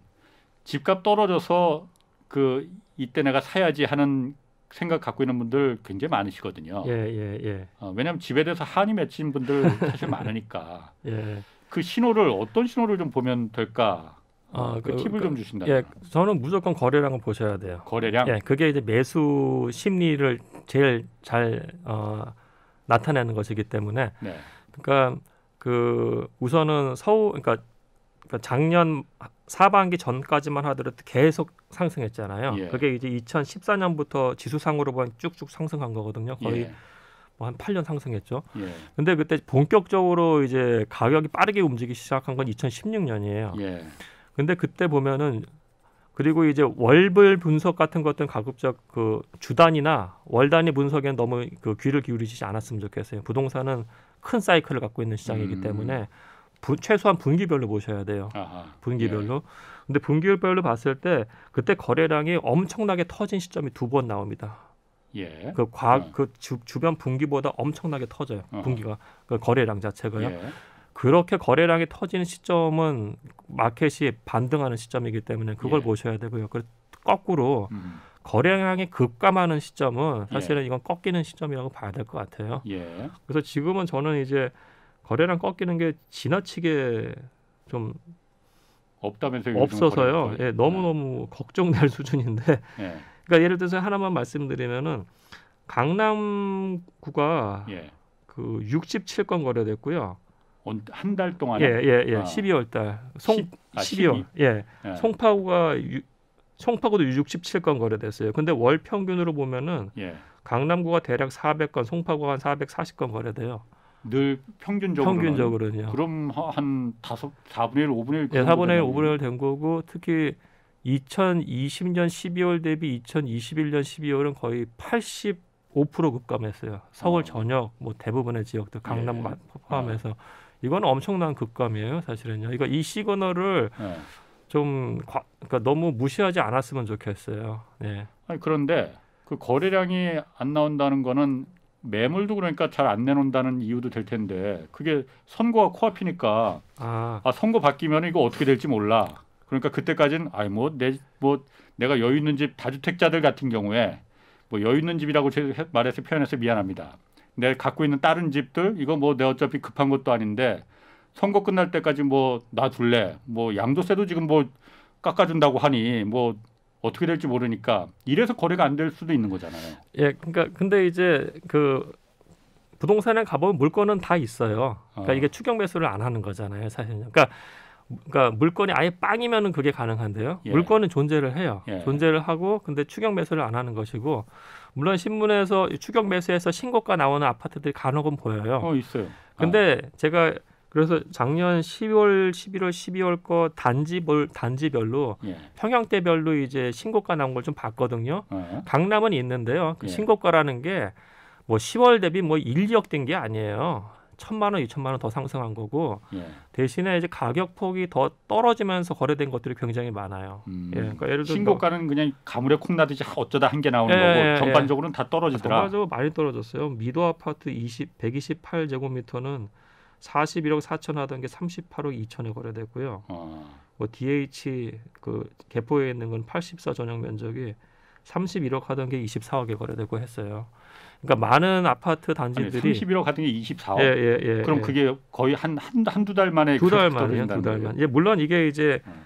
집값 떨어져서 그 이때 내가 사야지 하는 생각 갖고 있는 분들 굉장히 많으시거든요. 예, 예, 예. 어, 왜냐하면 집에 대해서 한이 맺힌 분들 사실 많으니까. 예. 그 신호를 어떤 신호를 좀 보면 될까? 아, 어, 그, 그 팁을 그, 좀 주신다. 예, 저는 무조건 거래량을 보셔야 돼요. 거래량. 예, 그게 이제 매수 심리를 제일 잘 어, 나타내는 것이기 때문에. 네. 그러니까 그 우선은 서울 그러니까, 그러니까 작년 사반기 전까지만 하더라도 계속 상승했잖아요. 예. 그게 이제 2014년부터 지수상으로 보면 쭉쭉 상승한 거거든요. 거의 예. 뭐한 8년 상승했죠. 예. 근데 그때 본격적으로 이제 가격이 빠르게 움직이기 시작한 건 2016년이에요. 예. 근데 그때 보면은 그리고 이제 월별 분석 같은 것들은 가급적 그 주단이나 월단위 분석에는 너무 그 귀를 기울이지 않았으면 좋겠어요. 부동산은 큰 사이클을 갖고 있는 시장이기 음. 때문에 부, 최소한 분기별로 보셔야 돼요. 아하, 분기별로. 예. 근데 분기별로 봤을 때 그때 거래량이 엄청나게 터진 시점이 두 번 나옵니다. 예. 그 과그 어. 그 주변 분기보다 엄청나게 터져요. 분기가 그 거래량 자체가요. 예. 그렇게 거래량이 터지는 시점은 마켓이 반등하는 시점이기 때문에 그걸 예. 보셔야 되고요. 그 거꾸로 음. 거래량이 급감하는 시점은 예. 사실은 예. 이건 꺾이는 시점이라고 봐야 될 것 같아요. 예. 그래서 지금은 저는 이제 거래량 꺾이는 게 지나치게 좀 없다면서요? 없어서요. 예, 너무 너무 네. 걱정될 수준인데. 예. 그러니까 예를 들어서 하나만 말씀드리면은 강남구가 예. 그 67건 거래됐고요. 한달동안 예, 예, 예. 아. 12월 달송 아, 12월 예. 예. 송파구가 유, 송파구도 67건 거래됐어요. 근데 월 평균으로 보면은 예. 강남구가 대략 400건, 송파구가 한 440건 거래돼요. 늘 평균적으로 평균적으로는요. 그럼 한 다섯 4분의 1, 5분의 1 예, 4분의 1, 5분의 1된 거고 특히 2020년 12월 대비 2021년 12월은 거의 85% 급감했어요. 서울 아. 전역 뭐 대부분의 지역들 강남 예. 포함해서 아. 이건 엄청난 급감이에요, 사실은요. 이거 그러니까 이 시그널을 네. 좀 과, 그러니까 너무 무시하지 않았으면 좋겠어요. 네. 아니, 그런데 그 거래량이 안 나온다는 거는 매물도 그러니까 잘 안 내놓는다는 이유도 될 텐데 그게 선거가 코앞이니까 아, 아 선거 바뀌면 이거 어떻게 될지 몰라. 그러니까 그때까지는 아이 뭐내뭐 뭐 내가 여유 있는 집 다주택자들 같은 경우에 뭐 여유 있는 집이라고 말해서 표현해서 미안합니다. 내 갖고 있는 다른 집들 이거 뭐 내 어차피 급한 것도 아닌데 선거 끝날 때까지 뭐 놔둘래 뭐 양도세도 지금 뭐 깎아준다고 하니 뭐 어떻게 될지 모르니까 이래서 거래가 안 될 수도 있는 거잖아요. 예, 그러니까 근데 이제 그 부동산에 가보면 물건은 다 있어요. 그러니까 어. 이게 추경 매수를 안 하는 거잖아요, 사실은. 그러니까 그러니까 물건이 아예 빵이면은 그게 가능한데요. 예. 물건은 존재를 해요. 예. 존재를 하고 근데 추격 매수를 안 하는 것이고 물론 신문에서 추격 매수해서 신고가 나오는 아파트들이 간혹은 보여요. 어 있어요. 근데 아. 제가 그래서 작년 10월, 11월, 12월 거 단지별 단지별로 예. 평형대별로 이제 신고가 나온 걸 좀 봤거든요. 어. 강남은 있는데요. 그 예. 신고가라는 게 뭐 10월 대비 뭐 1, 2억 된 게 아니에요. 천만 원, 이천만 원 더 상승한 거고 예. 대신에 이제 가격 폭이 더 떨어지면서 거래된 것들이 굉장히 많아요. 음. 예, 그러니까 예를 들어 신고가는 그냥 가물에 콩 나듯이 어쩌다 한 개 나오는 예, 거고 예, 예. 전반적으로는 다 떨어지더라. 전반적으로 많이 떨어졌어요. 미도 아파트 20 128 제곱미터는 41억 4천 하던 게 38억 2천에 거래됐고요. 어. 뭐 DH 그 개포에 있는 건 84 전용 면적이 31억 하던 게 24억에 거래되고 했어요. 그러니까 많은 아파트 단지들이 아니, 31억 같은 게 24억. 예, 예, 예, 그럼 예. 그게 거의 한한두 달 만에 두 달 만에 두 달만. 예, 물론 이게 이제 음.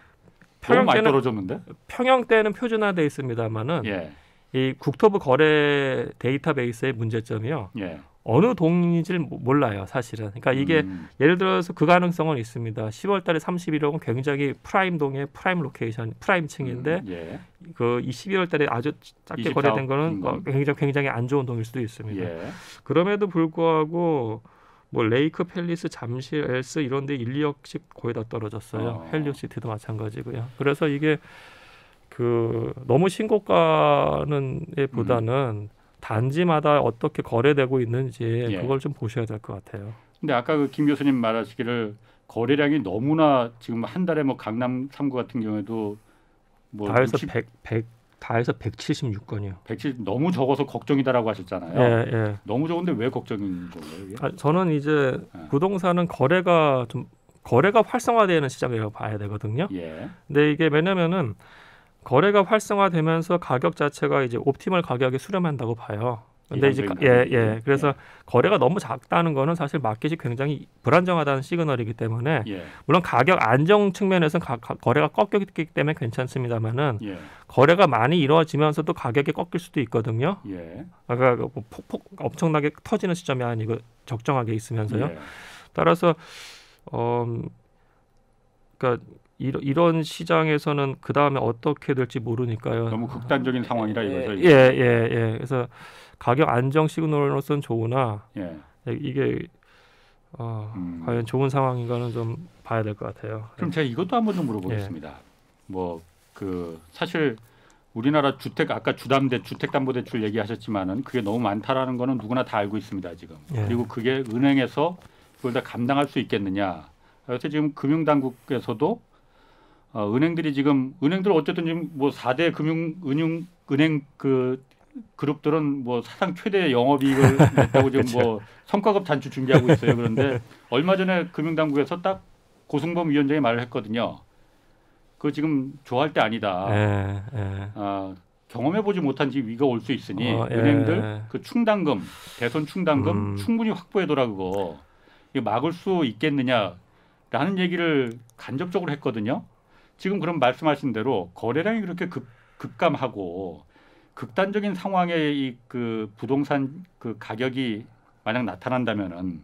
평형 때는 떨어졌는데? 평양 때는 표준화돼 있습니다만은 예. 이 국토부 거래 데이터베이스의 문제점이요. 예. 어느 동인지를 몰라요, 사실은. 그러니까 이게 음. 예를 들어서 그 가능성은 있습니다. 10월 달에 31억은 굉장히 프라임 동의 프라임 로케이션, 프라임 층인데 음, 예. 그 11월 달에 아주 작게 거래된 거는 굉장히 굉장히 안 좋은 동일 수도 있습니다. 예. 그럼에도 불구하고 뭐 레이크 팰리스 잠실 엘스 이런 데 1, 2억씩 거의 다 떨어졌어요. 어. 헬리오시티도 마찬가지고요. 그래서 이게 그 너무 신고가는 에 보다는 음. 단지마다 어떻게 거래되고 있는지 예. 그걸 좀 보셔야 될 것 같아요. 근데 아까 그김 교수님 말하시기를 거래량이 너무나 지금 한 달에 뭐 강남 3구 같은 경우에도 뭐 다해서 60, 100, 100 다해서 176건이요. 170 너무 적어서 걱정이다라고 하셨잖아요. 예, 예. 너무 적은데 왜 걱정인 거예요? 아, 저는 이제 예. 부동산은 거래가 좀 거래가 활성화되는 시장이라고 봐야 되거든요. 예. 근데 이게 왜냐면은 거래가 활성화되면서 가격 자체가 이제 옵티멀 가격에 수렴한다고 봐요. 근데 이제 예예 예. 예. 그래서 예. 거래가 너무 작다는 거는 사실 마켓이 굉장히 불안정하다는 시그널이기 때문에 예. 물론 가격 안정 측면에서는 가, 가, 거래가 꺾여있기 때문에 괜찮습니다만은 예. 거래가 많이 이루어지면서도 가격이 꺾일 수도 있거든요. 아까 그 뭐 폭폭 엄청나게 터지는 시점이 아니고 그 적정하게 있으면서요. 따라서 어 그러니까 이런, 이런 시장에서는 그 다음에 어떻게 될지 모르니까요. 너무 극단적인 상황이라 예, 이거죠. 예, 예, 예. 그래서 가격 안정 시그널로서는 좋으나 예. 예. 이게 어, 음. 과연 좋은 상황인가는 좀 봐야 될 것 같아요. 그럼 제가 이것도 한번 좀 물어보겠습니다. 예. 뭐그 사실 우리나라 주택 아까 주담대 주택담보대출 얘기하셨지만은 그게 너무 많다라는 거는 누구나 다 알고 있습니다 지금. 예. 그리고 그게 은행에서 그걸 다 감당할 수 있겠느냐. 그래서 지금 금융당국에서도 어, 은행들이 지금 은행들 어쨌든 지금 뭐 4대 금융 은융 은행 그 그룹들은 뭐 사상 최대 영업이익을 냈다고 지금 뭐 그렇죠. 성과급 잔치 준비하고 있어요. 그런데 얼마 전에 금융당국에서 딱 고승범 위원장이 말을 했거든요. 그 지금 좋아할 때 아니다. 에, 예, 에. 예. 아, 경험해 보지 못한 지위가 올 수 있으니 어, 예. 은행들 그 충당금 대선 충당금 음. 충분히 확보해둬라 그거 거이 막을 수 있겠느냐라는 얘기를 간접적으로 했거든요. 지금 그럼 말씀하신 대로 거래량이 그렇게 급, 급감하고 극단적인 상황에 이그 부동산 그 가격이 만약 나타난다면은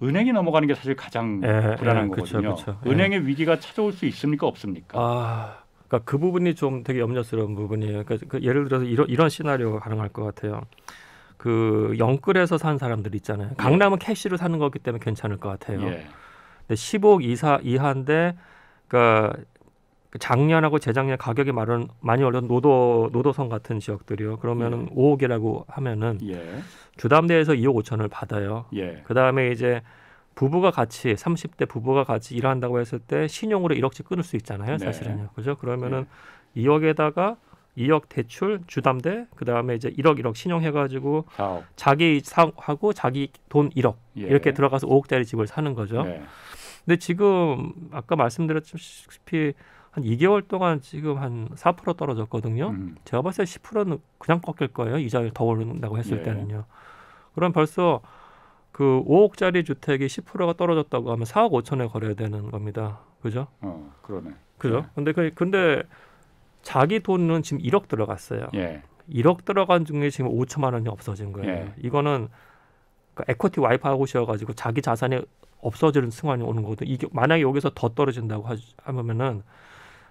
은행이 넘어가는 게 사실 가장 예, 예 불안한 예, 거거든요. 그쵸, 그쵸. 예. 은행의 예. 위기가 찾아올 수 있습니까 없습니까? 아, 그러니까 그 부분이 좀 되게 염려스러운 부분이에요. 그러니까 그 예를 들어서 이런 이런 시나리오가 가능할 것 같아요. 그 영끌에서 산 사람들 있잖아요. 강남은 예. 캐시로 사는 거기 때문에 괜찮을 것 같아요. 근데 15억 이사 이하인데 그러니까 작년하고 재작년 가격이 마련, 많이 올른 노도 노도성 같은 지역들이요. 그러면은 예. 5억이라고 하면은 예. 주담대에서 2억 5천을 받아요. 예. 그다음에 이제 부부가 같이 30대 부부가 같이 일한다고 했을 때 신용으로 1억씩 끊을 수 있잖아요, 네. 사실은요. 그죠? 그러면은 네. 예. 2억에다가 2억 대출 주담대 그다음에 이제 1억 1억 신용해 가지고 자기 사하고 자기 돈 1억 예. 이렇게 들어가서 5억짜리 집을 사는 거죠. 네. 근데 지금 아까 말씀드렸다시피 한 2개월 동안 지금 한 4% 떨어졌거든요. 음. 제가 봤을 때 10%는 그냥 꺾일 거예요. 이자율 더 오른다고 했을 예. 때는요. 그럼 벌써 그 5억짜리 주택이 10%가 떨어졌다고 하면 4억 5천에 거래야 되는 겁니다. 그죠? 어, 그러네. 그죠? 예. 근데 그 근데 자기 돈은 지금 1억 들어갔어요. 예. 1억 들어간 중에 지금 5천만 원이 없어진 거예요. 예. 이거는 그에코티 와이프 하고 오셔가지고 자기 자산이 없어지는 승환이 오는 거거든. 요 이게 만약에 여기서 더 떨어진다고 하, 면은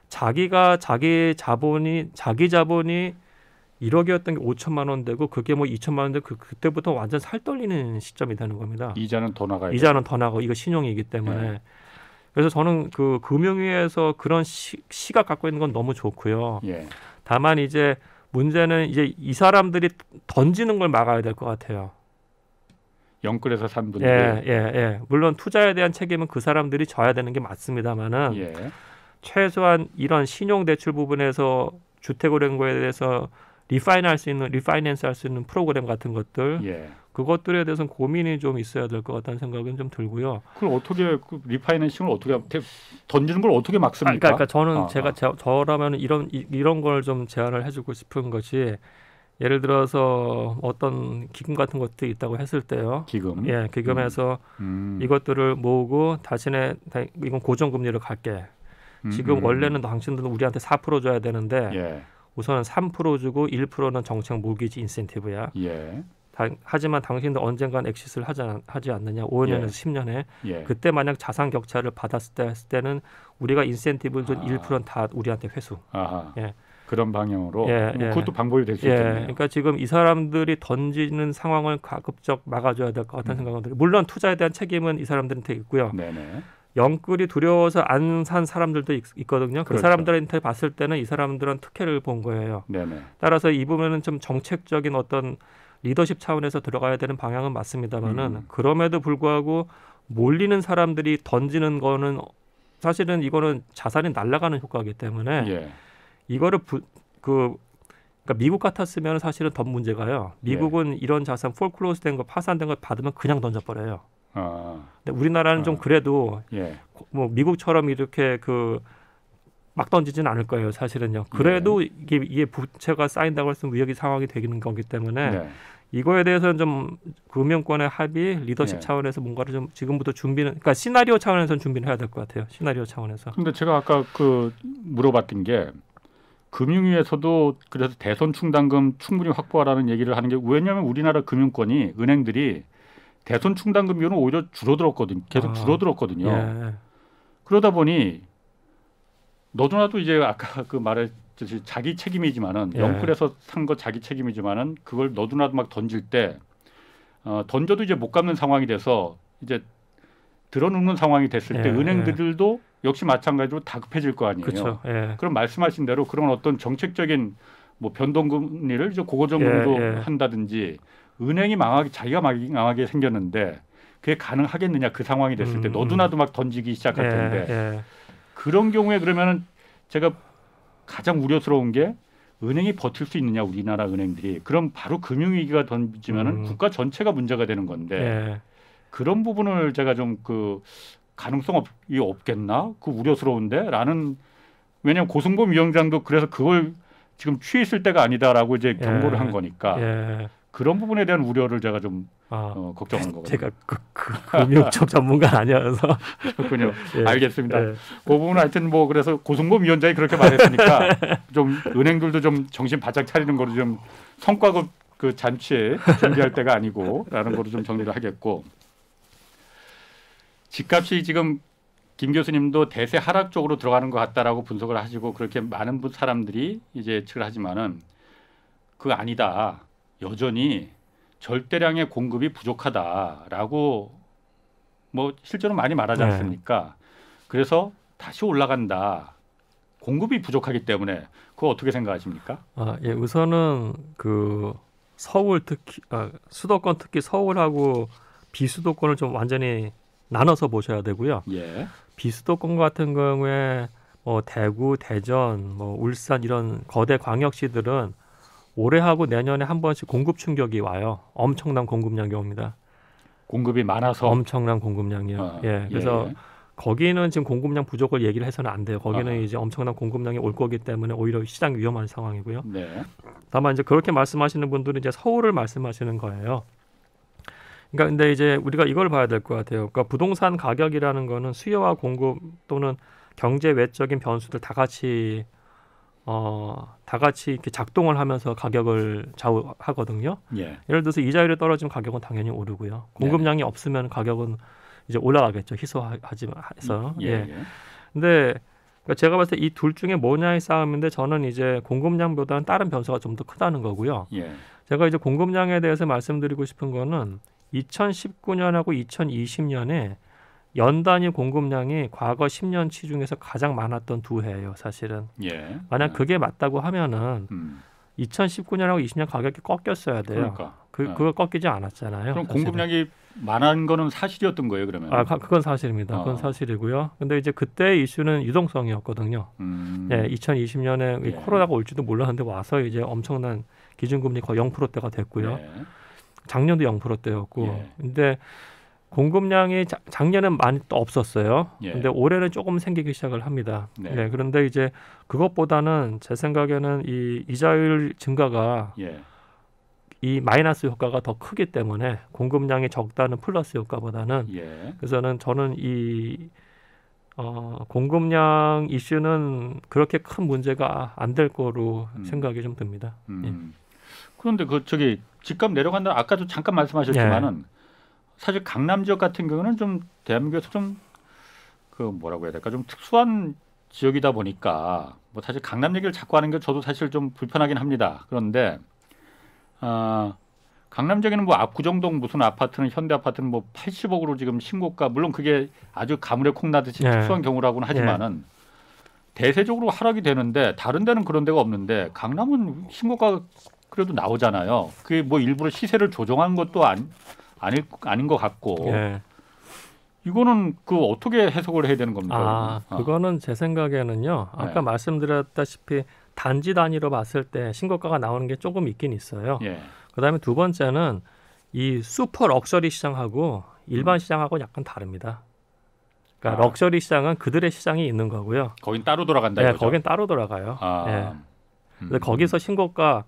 자기가 자기 자본이 자기 자본이 1억이었던 게 5천만 원 되고 그게 뭐 2천만 원 되고 그, 그때부터 완전 살떨리는 시점이 되는 겁니다. 이자는 더 나가요. 이자는 더 나고 이거 신용이기 때문에 예. 그래서 저는 그 금융위에서 그런 시, 시각 갖고 있는 건 너무 좋고요. 예. 다만 이제 문제는 이제 이 사람들이 던지는 걸 막아야 될 것 같아요. 영끌에서 산 분들. 예, 예, 예. 물론 투자에 대한 책임은 그 사람들이 져야 되는 게 맞습니다만은 예. 최소한 이런 신용 대출 부분에서 주택 을랜거에 대해서 리파이할 너수 있는 리파이낸스 할 수 있는 프로그램 같은 것들 예. 그것들에 대해서는 고민이 좀 있어야 될 것 같다는 생각은 좀 들고요. 그걸 어떻게 그 리파이낸싱을 어떻게 던지는 걸 어떻게 막습니까? 아, 그러니까, 그러니까, 저는 아, 제가 아. 저, 라면 이런 이, 런걸 좀 제안을 해주고 싶은 것이 예를 들어서 어떤 기금 같은 것도 있다고 했을 때요. 기금. 예, 기금에서 음. 음. 이것들을 모으고 다신의 이건 고정 금리를 갈게. 음, 지금 음. 원래는 당신들은 우리한테 4% 줘야 되는데 예. 우선은 3% 주고 1%는 정책 모기지 인센티브야. 예. 다, 하지만 당신도 언젠간 엑시스를 하지, 하지 않느냐 5년에서 예. 10년에 예. 그때 만약 자산 격차를 받았을 때 했을 때는 우리가 인센티브를 준 아. 1%는 다 우리한테 회수. 아하. 예. 그런 방향으로 예, 뭐 예. 그것도 방법이 될수 예, 있겠네요. 그러니까 지금 이 사람들이 던지는 상황을 가급적 막아줘야 될 것 같다는 음. 생각은 들어요. 물론 투자에 대한 책임은 이 사람들한테 있고요. 네네. 영끌이 두려워서 안 산 사람들도 있, 거든요그 렇죠 사람들한테 봤을 때는 이 사람들은 특혜를 본 거예요. 네네. 따라서 이 부분은 좀 정책적인 어떤 리더십 차원에서 들어가야 되는 방향은 맞습니다만은 음. 그럼에도 불구하고 몰리는 사람들이 던지는 거는 사실은 이거는 자산이 날아가는 효과이기 때문에 예. 이거를 부, 그 그러니까 미국 같았으면 사실은 더 문제가요. 네. 미국은 예. 이런 자산 폴클로스 된거 파산된 걸 받으면 그냥 던져버려요. 아. 근데 우리나라는 아. 좀 그래도 예. 뭐 미국처럼 이렇게 그 막 던지진 않을 거예요, 사실은요. 그래도 예. 이게, 이게 부채가 쌓인다고 할수 위협이 상황이 되는 거기 때문에 네. 이거에 대해서는 좀 금융권의 합의, 리더십 차원에서 뭔가를 좀 지금부터 준비는, 그러니까 시나리오 차원에서 준비를 해야 될 것 같아요. 시나리오 차원에서. 근데 제가 아까 그 물어봤던 게 금융위에서도 그래서 대선 충당금 충분히 확보하라는 얘기를 하는 게 왜냐하면 우리나라 금융권이 은행들이 대선 충당금 비율은 오히려 줄어들었거든 계속 아, 줄어들었거든요. 예. 그러다 보니 너도나도 이제 아까 그 말했듯이 자기 책임이지만은 예. 영끌에서 산 거 자기 책임이지만은 그걸 너도나도 막 던질 때 어, 던져도 이제 못 갚는 상황이 돼서 이제 드러눕는 상황이 됐을 예. 때 예. 은행들도 역시 마찬가지로 다급해질 거 아니에요. 그렇죠. 예. 그럼 말씀하신 대로 그런 어떤 정책적인 뭐 변동금리를 이제 고거정금로 예, 예. 한다든지 은행이 망하기 자기가 막 망하게 생겼는데 그게 가능하겠느냐 그 상황이 됐을 때 음. 너도나도 막 던지기 시작할 예, 텐데 예. 그런 경우에 그러면은 제가 가장 우려스러운 게 은행이 버틸 수 있느냐 우리나라 은행들이 그럼 바로 금융위기가 던지면은 음. 국가 전체가 문제가 되는 건데 예. 그런 부분을 제가 좀그 가능성이 없겠나? 그 우려스러운데라는 왜냐하면 고승범 위원장도 그래서 그걸 지금 취했을 때가 아니다라고 이제 경고를 예. 한 거니까 예. 그런 부분에 대한 우려를 제가 좀 아, 어, 걱정하는 거거든요. 제가 그, 그 금융법 그 전문가 아니어서 그렇군요. 예. 알겠습니다. 예. 그 부분 하여튼 뭐 그래서 고승범 위원장이 그렇게 말했으니까 좀 은행들도 좀 정신 바짝 차리는 거로 좀 성과급 그, 그 잔치에 준비할 때가 아니고라는 거로 좀 정리를 하겠고 집값이 지금 김 교수님도 대세 하락 쪽으로 들어가는 것 같다라고 분석을 하시고 그렇게 많은 사람들이 이제 예측을 하지만은 그 아니다. 여전히 절대량의 공급이 부족하다라고 뭐 실제로 많이 말하지 네. 않습니까? 그래서 다시 올라간다. 공급이 부족하기 때문에 그거 어떻게 생각하십니까? 아, 예, 우선은 그 서울 특히 아, 수도권 특히 서울하고 비수도권을 좀 완전히 나눠서 보셔야 되고요. 예. 비수도권 같은 경우에 뭐 대구, 대전, 뭐 울산 이런 거대 광역시들은 올해하고 내년에 한 번씩 공급 충격이 와요. 엄청난 공급량이 옵니다. 공급이 많아서 엄청난 공급량이요. 아, 예. 예. 그래서 예. 거기는 지금 공급량 부족을 얘기를 해서는 안 돼요. 거기는 아. 이제 엄청난 공급량이 올 거기 때문에 오히려 시장 위험한 상황이고요. 네. 다만 이제 그렇게 말씀하시는 분들은 이제 서울을 말씀하시는 거예요. 그러니까 근데 이제 우리가 이걸 봐야 될 것 같아요. 그러니까 부동산 가격이라는 거는 수요와 공급 또는 경제 외적인 변수들 다 같이 어, 다 같이 이렇게 작동을 하면서 가격을 좌우하거든요. 예. 를 들어서 이자율이 떨어지면 가격은 당연히 오르고요. 공급량이 네 없으면 가격은 이제 올라가겠죠. 희소하지 만 해서. 음, 예. 예. 예. 근데 그러니까 제가 봤을 때 이 둘 중에 뭐냐의 싸움인데 저는 이제 공급량보다는 다른 변수가 좀 더 크다는 거고요. 예. 제가 이제 공급량에 대해서 말씀드리고 싶은 거는 2019년하고 2020년에 연 단위 공급량이 과거 10년치 중에서 가장 많았던 두 해예요, 사실은. 예. 만약 예. 그게 맞다고 하면은 음. 2019년하고 20년 가격이 꺾였어야 돼요. 그러니까. 그 예. 그거 꺾이지 않았잖아요. 그럼 사실은. 공급량이 많은 거는 사실이었던 거예요, 그러면? 아, 그건 사실입니다. 아. 그건 사실이고요. 근데 이제 그때 이슈는 유동성이었거든요. 음. 예, 2020년에 예. 코로나가 올지도 몰랐는데 와서 이제 엄청난 기준금리 거의 0%대가 됐고요. 예. 작년도 0%대였고 예. 근데 공급량이 자, 작년엔 많이 또 없었어요. 예. 근데 올해는 조금 생기기 시작을 합니다. 네. 네. 그런데 이제 그것보다는 제 생각에는 이 이자율 증가가 예. 이 마이너스 효과가 더 크기 때문에 공급량이 적다는 플러스 효과보다는 예. 그래서는 저는 이 어, 공급량 이슈는 그렇게 큰 문제가 안 될 거로 음. 생각이 좀 듭니다. 음. 예. 그런데 그 저기 집값 내려간다. 아까도 잠깐 말씀하셨지만은 예. 사실 강남 지역 같은 경우는 좀 대한민국에서 좀 그 뭐라고 해야 될까 좀 특수한 지역이다 보니까 뭐 사실 강남 얘기를 자꾸 하는 게 저도 사실 좀 불편하긴 합니다. 그런데 아 강남 지역에는 뭐 압구정동 무슨 아파트는 현대 아파트는 뭐 80억으로 지금 신고가 물론 그게 아주 가물에 콩나듯이 네. 예. 특수한 경우라고는 예. 하지만은 네. 대세적으로 하락이 되는데 다른 데는 그런 데가 없는데 강남은 신고가 그래도 나오잖아요. 그게 뭐 일부러 시세를 조정한 것도 안, 아닐, 아닌 것 같고. 예. 이거는 그 어떻게 해석을 해야 되는 겁니까? 아, 아, 그거는 제 생각에는요. 아까 네. 말씀드렸다시피 단지 단위로 봤을 때 신고가가 나오는 게 조금 있긴 있어요. 예. 그다음에 두 번째는 이 슈퍼 럭셔리 시장하고 일반 음. 시장하고 약간 다릅니다. 그러니까 아. 럭셔리 시장은 그들의 시장이 있는 거고요. 거긴 따로 돌아간다. 네, 거긴 따로 돌아가요. 아. 네. 음. 거기서 신고가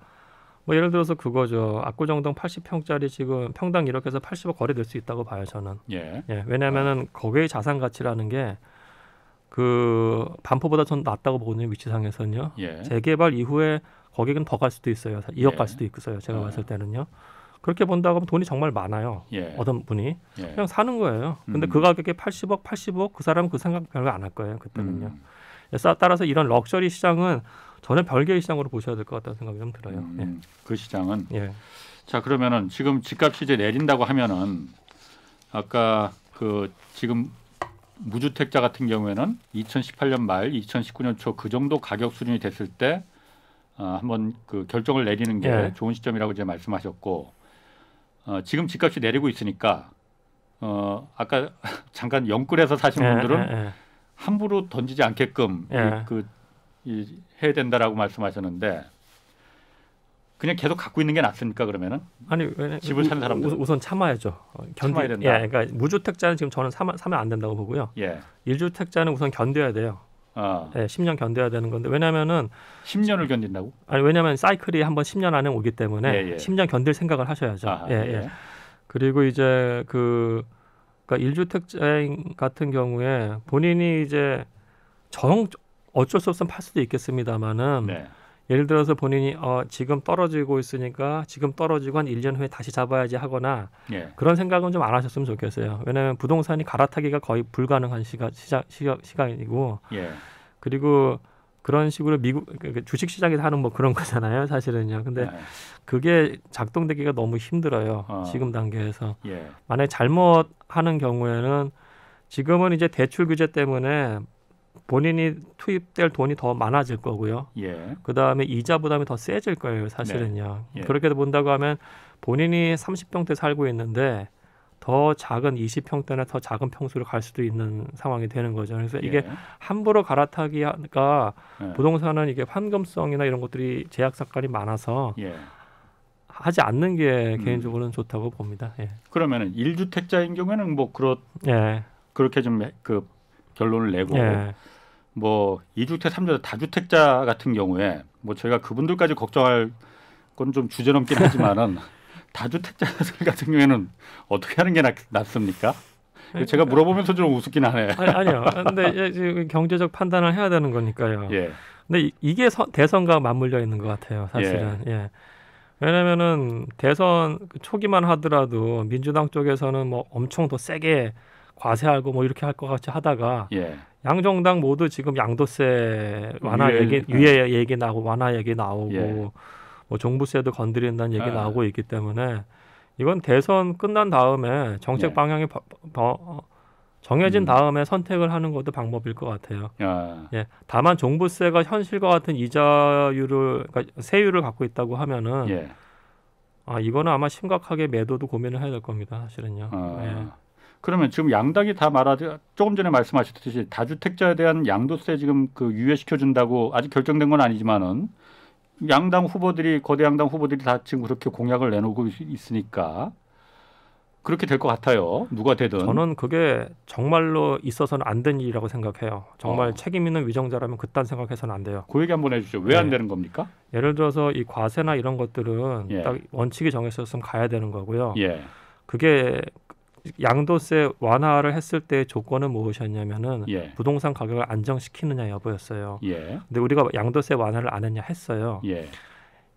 뭐 예를 들어서 그거죠. 압구정동 80평짜리 지금 평당 이렇게 해서 80억 거래될 수 있다고 봐요 저는. 예. 예왜냐면은 거기의 자산 가치라는 게 그 반포보다 전 낮다고 보거든요 위치상에서는요. 예. 재개발 이후에 거기는 더 갈 수도 있어요. 2억 예. 갈 수도 있어요. 제가 예. 봤을 때는요. 그렇게 본다고 하면 돈이 정말 많아요. 예. 어떤 분이 예. 그냥 사는 거예요. 근데 음. 그 가격에 80억, 80억 그 사람은 그 생각 별로 그 안할 거예요. 그때는요. 음. 따라서 이런 럭셔리 시장은 전는 별개의 시장으로 보셔야 될 것 같다는 생각이 좀 들어요. 음, 예. 그 시장은 예. 자 그러면은 지금 집값이 이제 내린다고 하면은 아까 그 지금 무주택자 같은 경우에는 2018년 말, 2019년 초 그 정도 가격 수준이 됐을 때 어, 한번 그 결정을 내리는 게 예. 좋은 시점이라고 이제 말씀하셨고 어, 지금 집값이 내리고 있으니까 어, 아까 잠깐 영끌에서 사신 예, 분들은 예, 예. 함부로 던지지 않게끔 예. 그, 그 이, 해야 된다라고 말씀하셨는데 그냥 계속 갖고 있는 게 낫습니까 그러면은? 아니 집을 산사람 우선 참아야죠. 어, 견디, 야 된다. 예, 그러니까 무주택자는 지금 저는 참아, 사면 안 된다고 보고요. 예. 일주택자는 우선 견뎌야 돼요. 어. 예, 10년 견뎌야 되는 건데 왜냐면은 10년을 견딘다고? 아니 왜냐면 사이클이 한번 10년 안에 오기 때문에 예, 예. 10년 견딜 생각을 하셔야죠. 아하, 예, 예. 예. 그리고 이제 그 그러니까 일주택자 같은 경우에 본인이 이제 정 어쩔 수 없으면 팔 수도 있겠습니다마는 네. 예를 들어서 본인이 어, 지금 떨어지고 있으니까 지금 떨어지고 한 1년 후에 다시 잡아야지 하거나 예. 그런 생각은 좀 안 하셨으면 좋겠어요. 왜냐하면 부동산이 갈아타기가 거의 불가능한 시가, 시작, 시각, 시간이고 예. 그리고 그런 식으로 미국 그, 그 주식 시장에서 하는 뭐 그런 거잖아요, 사실은요. 근데 네. 그게 작동되기가 너무 힘들어요. 어. 지금 단계에서 예. 만약 에 잘못 하는 경우에는 지금은 이제 대출 규제 때문에 본인이 투입될 돈이 더 많아질 거고요. 예. 그 다음에 이자 부담이 더 세질 거예요, 사실은요. 네. 예. 그렇게 본다고 하면 본인이 30평대 살고 있는데 더 작은 20평대나 더 작은 평수로 갈 수도 있는 상황이 되는 거죠. 그래서 예. 이게 예. 함부로 갈아타기가 예. 부동산은 이게 환금성이나 이런 것들이 제약 사건이 많아서 예. 하지 않는 게 음. 개인적으로는 좋다고 봅니다. 예. 그러면은 일주택자인 경우에는 뭐 그렇 예. 그렇게 좀그 결론을 내고 예. 뭐 2주택, 3주택, 다주택자 같은 경우에 뭐 저희가 그분들까지 걱정할 건 좀 주제 넘긴 하지만은 다주택자 같은 경우에는 어떻게 하는 게 낫, 낫습니까? 제가 그 물어보면서 좀 우습긴 하네. 아니, 요 근데 경제적 판단을 해야 되는 거니까요. 예. 근데 이게 서, 대선과 맞물려 있는 것 같아요. 사실은. 예. 예. 왜냐면은 대선 초기만 하더라도 민주당 쪽에서는 뭐 엄청 더 세게 과세하고 뭐 이렇게 할 것 같이 하다가 예. 양정당 모두 지금 양도세 완화 유예, 얘기 유예 얘기 나오고 완화 얘기 나오고 예. 뭐 종부세도 건드린다는 얘기 아. 나오고 있기 때문에 이건 대선 끝난 다음에 정책 예. 방향이 버, 버, 어, 정해진 음. 다음에 선택을 하는 것도 방법일 것 같아요. 아. 예, 다만 종부세가 현실과 같은 이자율을 그러니까 세율을 갖고 있다고 하면은 예. 아 이거는 아마 심각하게 매도도 고민을 해야 될 겁니다. 사실은요. 아. 예. 그러면 지금 양당이 다 말하듯 조금 전에 말씀하셨듯이 다주택자에 대한 양도세 지금 그 유예시켜 준다고 아직 결정된 건 아니지만은 양당 후보들이 거대 양당 후보들이 다 지금 그렇게 공약을 내놓고 있으니까 그렇게 될 것 같아요. 누가 되든 저는 그게 정말로 있어서는 안 된 일이라고 생각해요. 정말 어. 책임 있는 위정자라면 그딴 생각해서는 안 돼요. 그 얘기 한번 해주죠. 왜안 네. 되는 겁니까? 예를 들어서 이 과세나 이런 것들은 예. 딱 원칙이 정해졌으면 가야 되는 거고요. 예. 그게 양도세 완화를 했을 때 조건은 무엇이었냐면은 예. 부동산 가격을 안정시키느냐 여부였어요. 예. 근데 우리가 양도세 완화를 안 했냐 했어요. 예.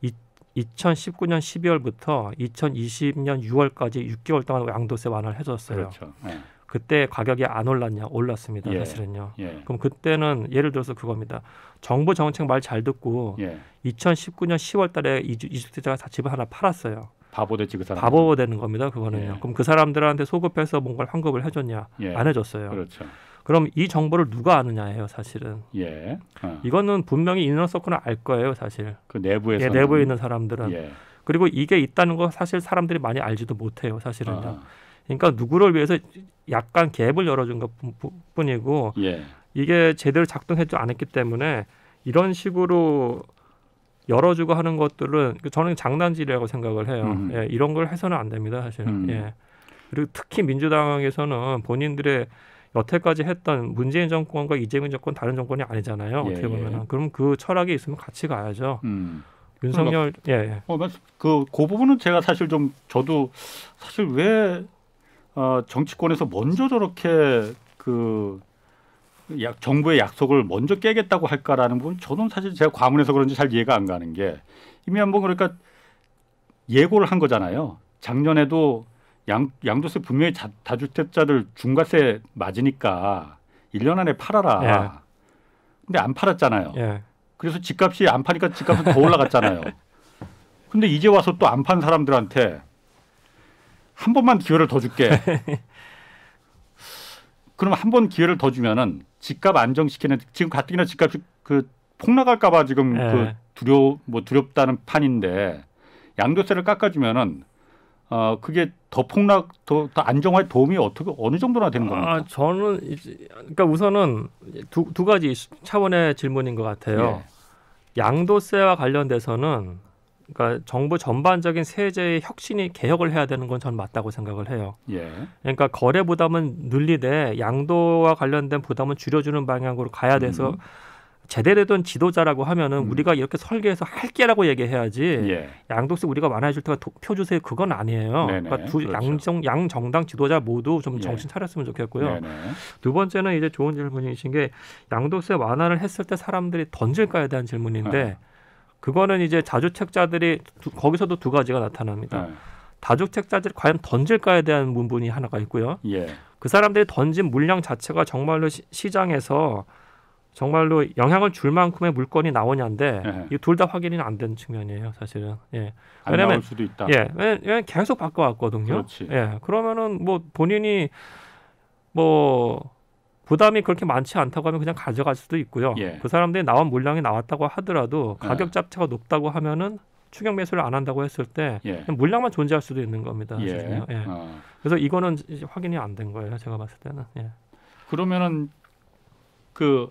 이, 2019년 12월부터 2020년 6월까지 6개월 동안 양도세 완화를 해줬어요. 그렇죠. 예. 그때 가격이 안 올랐냐 올랐습니다 예. 사실은요 예. 그럼 그때는 예를 들어서 그겁니다 정부 정책 말 잘 듣고 예. 2019년 10월달에 이주, 이주택자가 다 집을 하나 팔았어요 바보도 지그 사람. 바보 되는 겁니다. 그거는요. 예. 그럼 그 사람들한테 소급해서 뭔가를 환급을 해줬냐? 예. 안 해줬어요. 그렇죠. 그럼 이 정보를 누가 아느냐예요, 사실은. 예. 어. 이거는 분명히 이너 서클은 알 거예요, 사실. 그 내부에서. 예, 내부에 있는 사람들은. 예. 그리고 이게 있다는 거 사실 사람들이 많이 알지도 못해요, 사실은요. 아. 그러니까 누구를 위해서 약간 갭을 열어준 것 뿐이고 예. 이게 제대로 작동하지 않았기 때문에 이런 식으로 열어주고 하는 것들은 저는 장난질이라고 생각을 해요. 음. 예, 이런 걸 해서는 안 됩니다, 사실은. 음. 예. 그리고 특히 민주당에서는 본인들의 여태까지 했던 문재인 정권과 이재명 정권 다른 정권이 아니잖아요. 예, 어떻게 예. 보면 은 그럼 그 철학이 있으면 같이 가야죠. 음. 윤석열 그러니까 예. 예. 어, 그그 그 부분은 제가 사실 좀 저도 사실 왜 어, 정치권에서 먼저 저렇게 그 약, 정부의 약속을 먼저 깨겠다고 할까라는 부분 저는 사실 제가 과문해서 그런지 잘 이해가 안 가는 게 이미 한번 그러니까 예고를 한 거잖아요. 작년에도 양, 양도세 분명히 자, 다주택자들 중과세 맞으니까 1년 안에 팔아라. 예. 근데 안 팔았잖아요. 예. 그래서 집값이 안 파니까 집값은 더 올라갔잖아요. 근데 이제 와서 또 안 판 사람들한테 한 번만 기회를 더 줄게. 그럼 한 번 기회를 더 주면은 집값 안정시키는 지금 가뜩이나 집값이 그 폭락할까봐 지금 네. 그 두려 뭐 두렵다는 판인데 양도세를 깎아주면은 어 그게 더 폭락 더, 더 안정화에 도움이 어떻게 어느 정도나 되는 아, 겁니까? 아, 저는 그러니까 우선은 두 두 가지 차원의 질문인 것 같아요. 네. 양도세와 관련돼서는 그러니까 정부 전반적인 세제의 혁신이 개혁을 해야 되는 건 저는 맞다고 생각을 해요. 예. 그러니까 거래 부담은 늘리되 양도와 관련된 부담은 줄여주는 방향으로 가야 돼서 음. 제대로 된 지도자라고 하면은 음. 우리가 이렇게 설계해서 할게라고 얘기해야지 예. 양도세 우리가 완화해줄 테니까표 주세요 그건 아니에요. 네네, 그러니까 두 그렇죠. 양정 양 정당 지도자 모두 좀 예. 정신 차렸으면 좋겠고요. 네네. 두 번째는 이제 좋은 질문이신 게 양도세 완화를 했을 때 사람들이 던질까에 대한 질문인데. 아. 그거는 이제 자주책자들이 두, 거기서도 두 가지가 나타납니다. 네. 다주책자들이 과연 던질까에 대한 문분이 하나가 있고요. 예. 그 사람들이 던진 물량 자체가 정말로 시, 장에서 정말로 영향을 줄 만큼의 물건이 나오냐인데 예. 이둘 다 확인이 안 된 측면이에요, 사실은. 예. 왜냐면 안 수도 있다. 예, 왜냐면 계속 바꿔왔거든요. 그렇지. 예, 그러면은 뭐 본인이 뭐 부담이 그렇게 많지 않다고 하면 그냥 가져갈 수도 있고요. 예. 그 사람들이 나온 물량이 나왔다고 하더라도 가격 아. 잡채가 높다고 하면은 추격 매수를 안 한다고 했을 때 예. 물량만 존재할 수도 있는 겁니다. 예. 예. 어. 그래서 이거는 확인이 안 된 거예요. 제가 봤을 때는. 예. 그러면은 그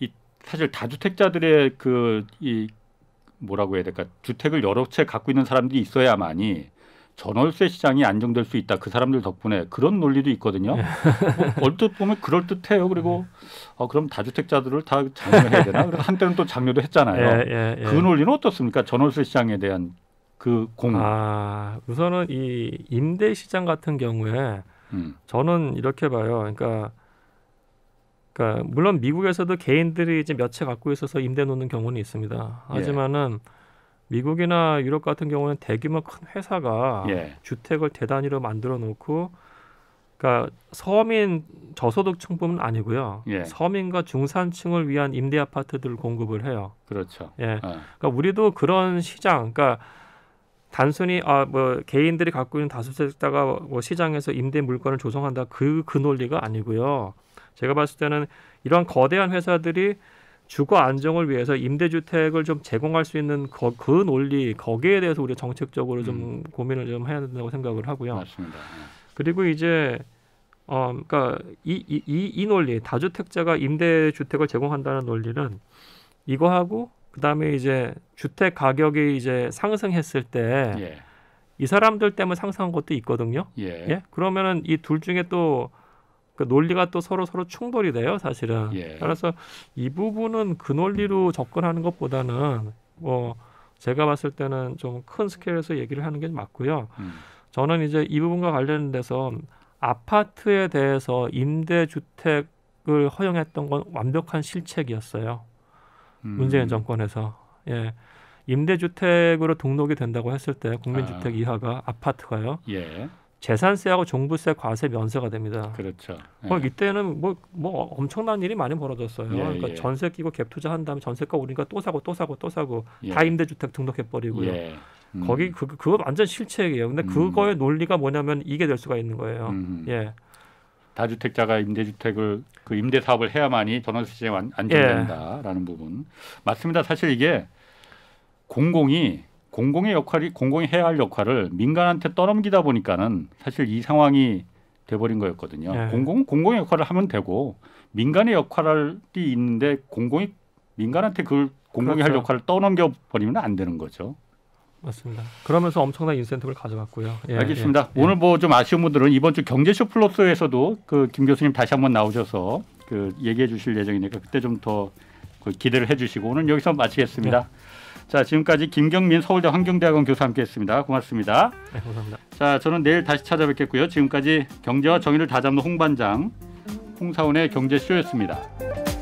이 사실 다주택자들의 그 이 뭐라고 해야 될까? 주택을 여러 채 갖고 있는 사람들이 있어야만이 전월세 시장이 안정될 수 있다. 그 사람들 덕분에 그런 논리도 있거든요. 네. 뭐 얼뜻 보면 그럴 듯해요. 그리고 네. 어, 그럼 다주택자들을 다 장려해야 되나? 그래서 한때는 또 장려도 했잖아요. 예, 예, 예. 그 논리는 어떻습니까? 전월세 시장에 대한 그 공. 아 우선은 이 임대 시장 같은 경우에 음. 저는 이렇게 봐요. 그러니까. 그니까 물론 미국에서도 개인들이 이제 몇 채 갖고 있어서 임대 놓는 경우는 있습니다. 예. 하지만은 미국이나 유럽 같은 경우는 대규모 큰 회사가 예. 주택을 대단위로 만들어 놓고 그러니까 서민 저소득층뿐은 아니고요. 예. 서민과 중산층을 위한 임대 아파트들 공급을 해요. 그렇죠. 예. 아. 그러니까 우리도 그런 시장, 그러니까 단순히 아 뭐 개인들이 갖고 있는 다주세자가뭐 시장에서 임대 물건을 조성한다 그그 그 논리가 아니고요. 제가 봤을 때는 이런 거대한 회사들이 주거 안정을 위해서 임대주택을 좀 제공할 수 있는 거, 그 논리 거기에 대해서 우리가 정책적으로 음. 좀 고민을 좀 해야 된다고 생각을 하고요. 맞습니다. 예. 그리고 이제 어 그러니까 이 이 이, 이 논리 다주택자가 임대주택을 제공한다는 논리는 이거하고 그다음에 이제 주택 가격이 이제 상승했을 때. 예. 이 사람들 때문에 상승한 것도 있거든요. 예. 예? 그러면은 이 둘 중에 또그 논리가 또 서로 서로 충돌이 돼요, 사실은. 예. 따라서 이 부분은 그 논리로 접근하는 것보다는 뭐 제가 봤을 때는 좀 큰 스케일에서 얘기를 하는 게 맞고요. 음. 저는 이제 이 부분과 관련돼서 아파트에 대해서 임대주택을 허용했던 건 완벽한 실책이었어요. 음. 문재인 정권에서. 예. 임대주택으로 등록이 된다고 했을 때 국민주택 아. 이하가 아파트가요. 예. 재산세하고 종부세, 과세 면세가 됩니다. 그렇죠. 뭐 예. 이때는 뭐, 뭐 엄청난 일이 많이 벌어졌어요. 예, 그러니까 예. 전세 끼고 갭 투자한 다음에 전세가 오르니까 또 사고 또 사고 또 사고 예. 다임대주택 등록해 버리고요. 예. 음. 거기 그 그거 완전 실책이에요. 근데 음. 그거의 논리가 뭐냐면 이게 될 수가 있는 거예요. 음. 예. 다주택자가 임대주택을 그 임대 사업을 해야만이 전월세 시장 안정된다라는 예. 부분 맞습니다. 사실 이게 공공이 공공의 역할이 공공이 해야 할 역할을 민간한테 떠넘기다 보니까는 사실 이 상황이 돼버린 거였거든요. 네. 공공 공공의 역할을 하면 되고 민간의 역할이 있는데 공공이 민간한테 그걸 공공이 그렇죠. 할 역할을 떠넘겨 버리면 안 되는 거죠. 맞습니다. 그러면서 엄청난 인센티브를 가져갔고요. 예, 예. 알겠습니다. 예, 오늘 뭐 좀 아쉬운 분들은 이번 주 경제쇼 플러스에서도 그 김 교수님 다시 한번 나오셔서 그 얘기해 주실 예정이니까 그때 좀 더 그 기대를 해 주시고 오늘 여기서 마치겠습니다. 네. 자 지금까지 김경민 서울대 환경대학원 교수 함께했습니다. 고맙습니다. 네, 감사합니다. 자 저는 내일 다시 찾아뵙겠고요. 지금까지 경제와 정의를 다잡는 홍반장 홍사원의 경제쇼였습니다.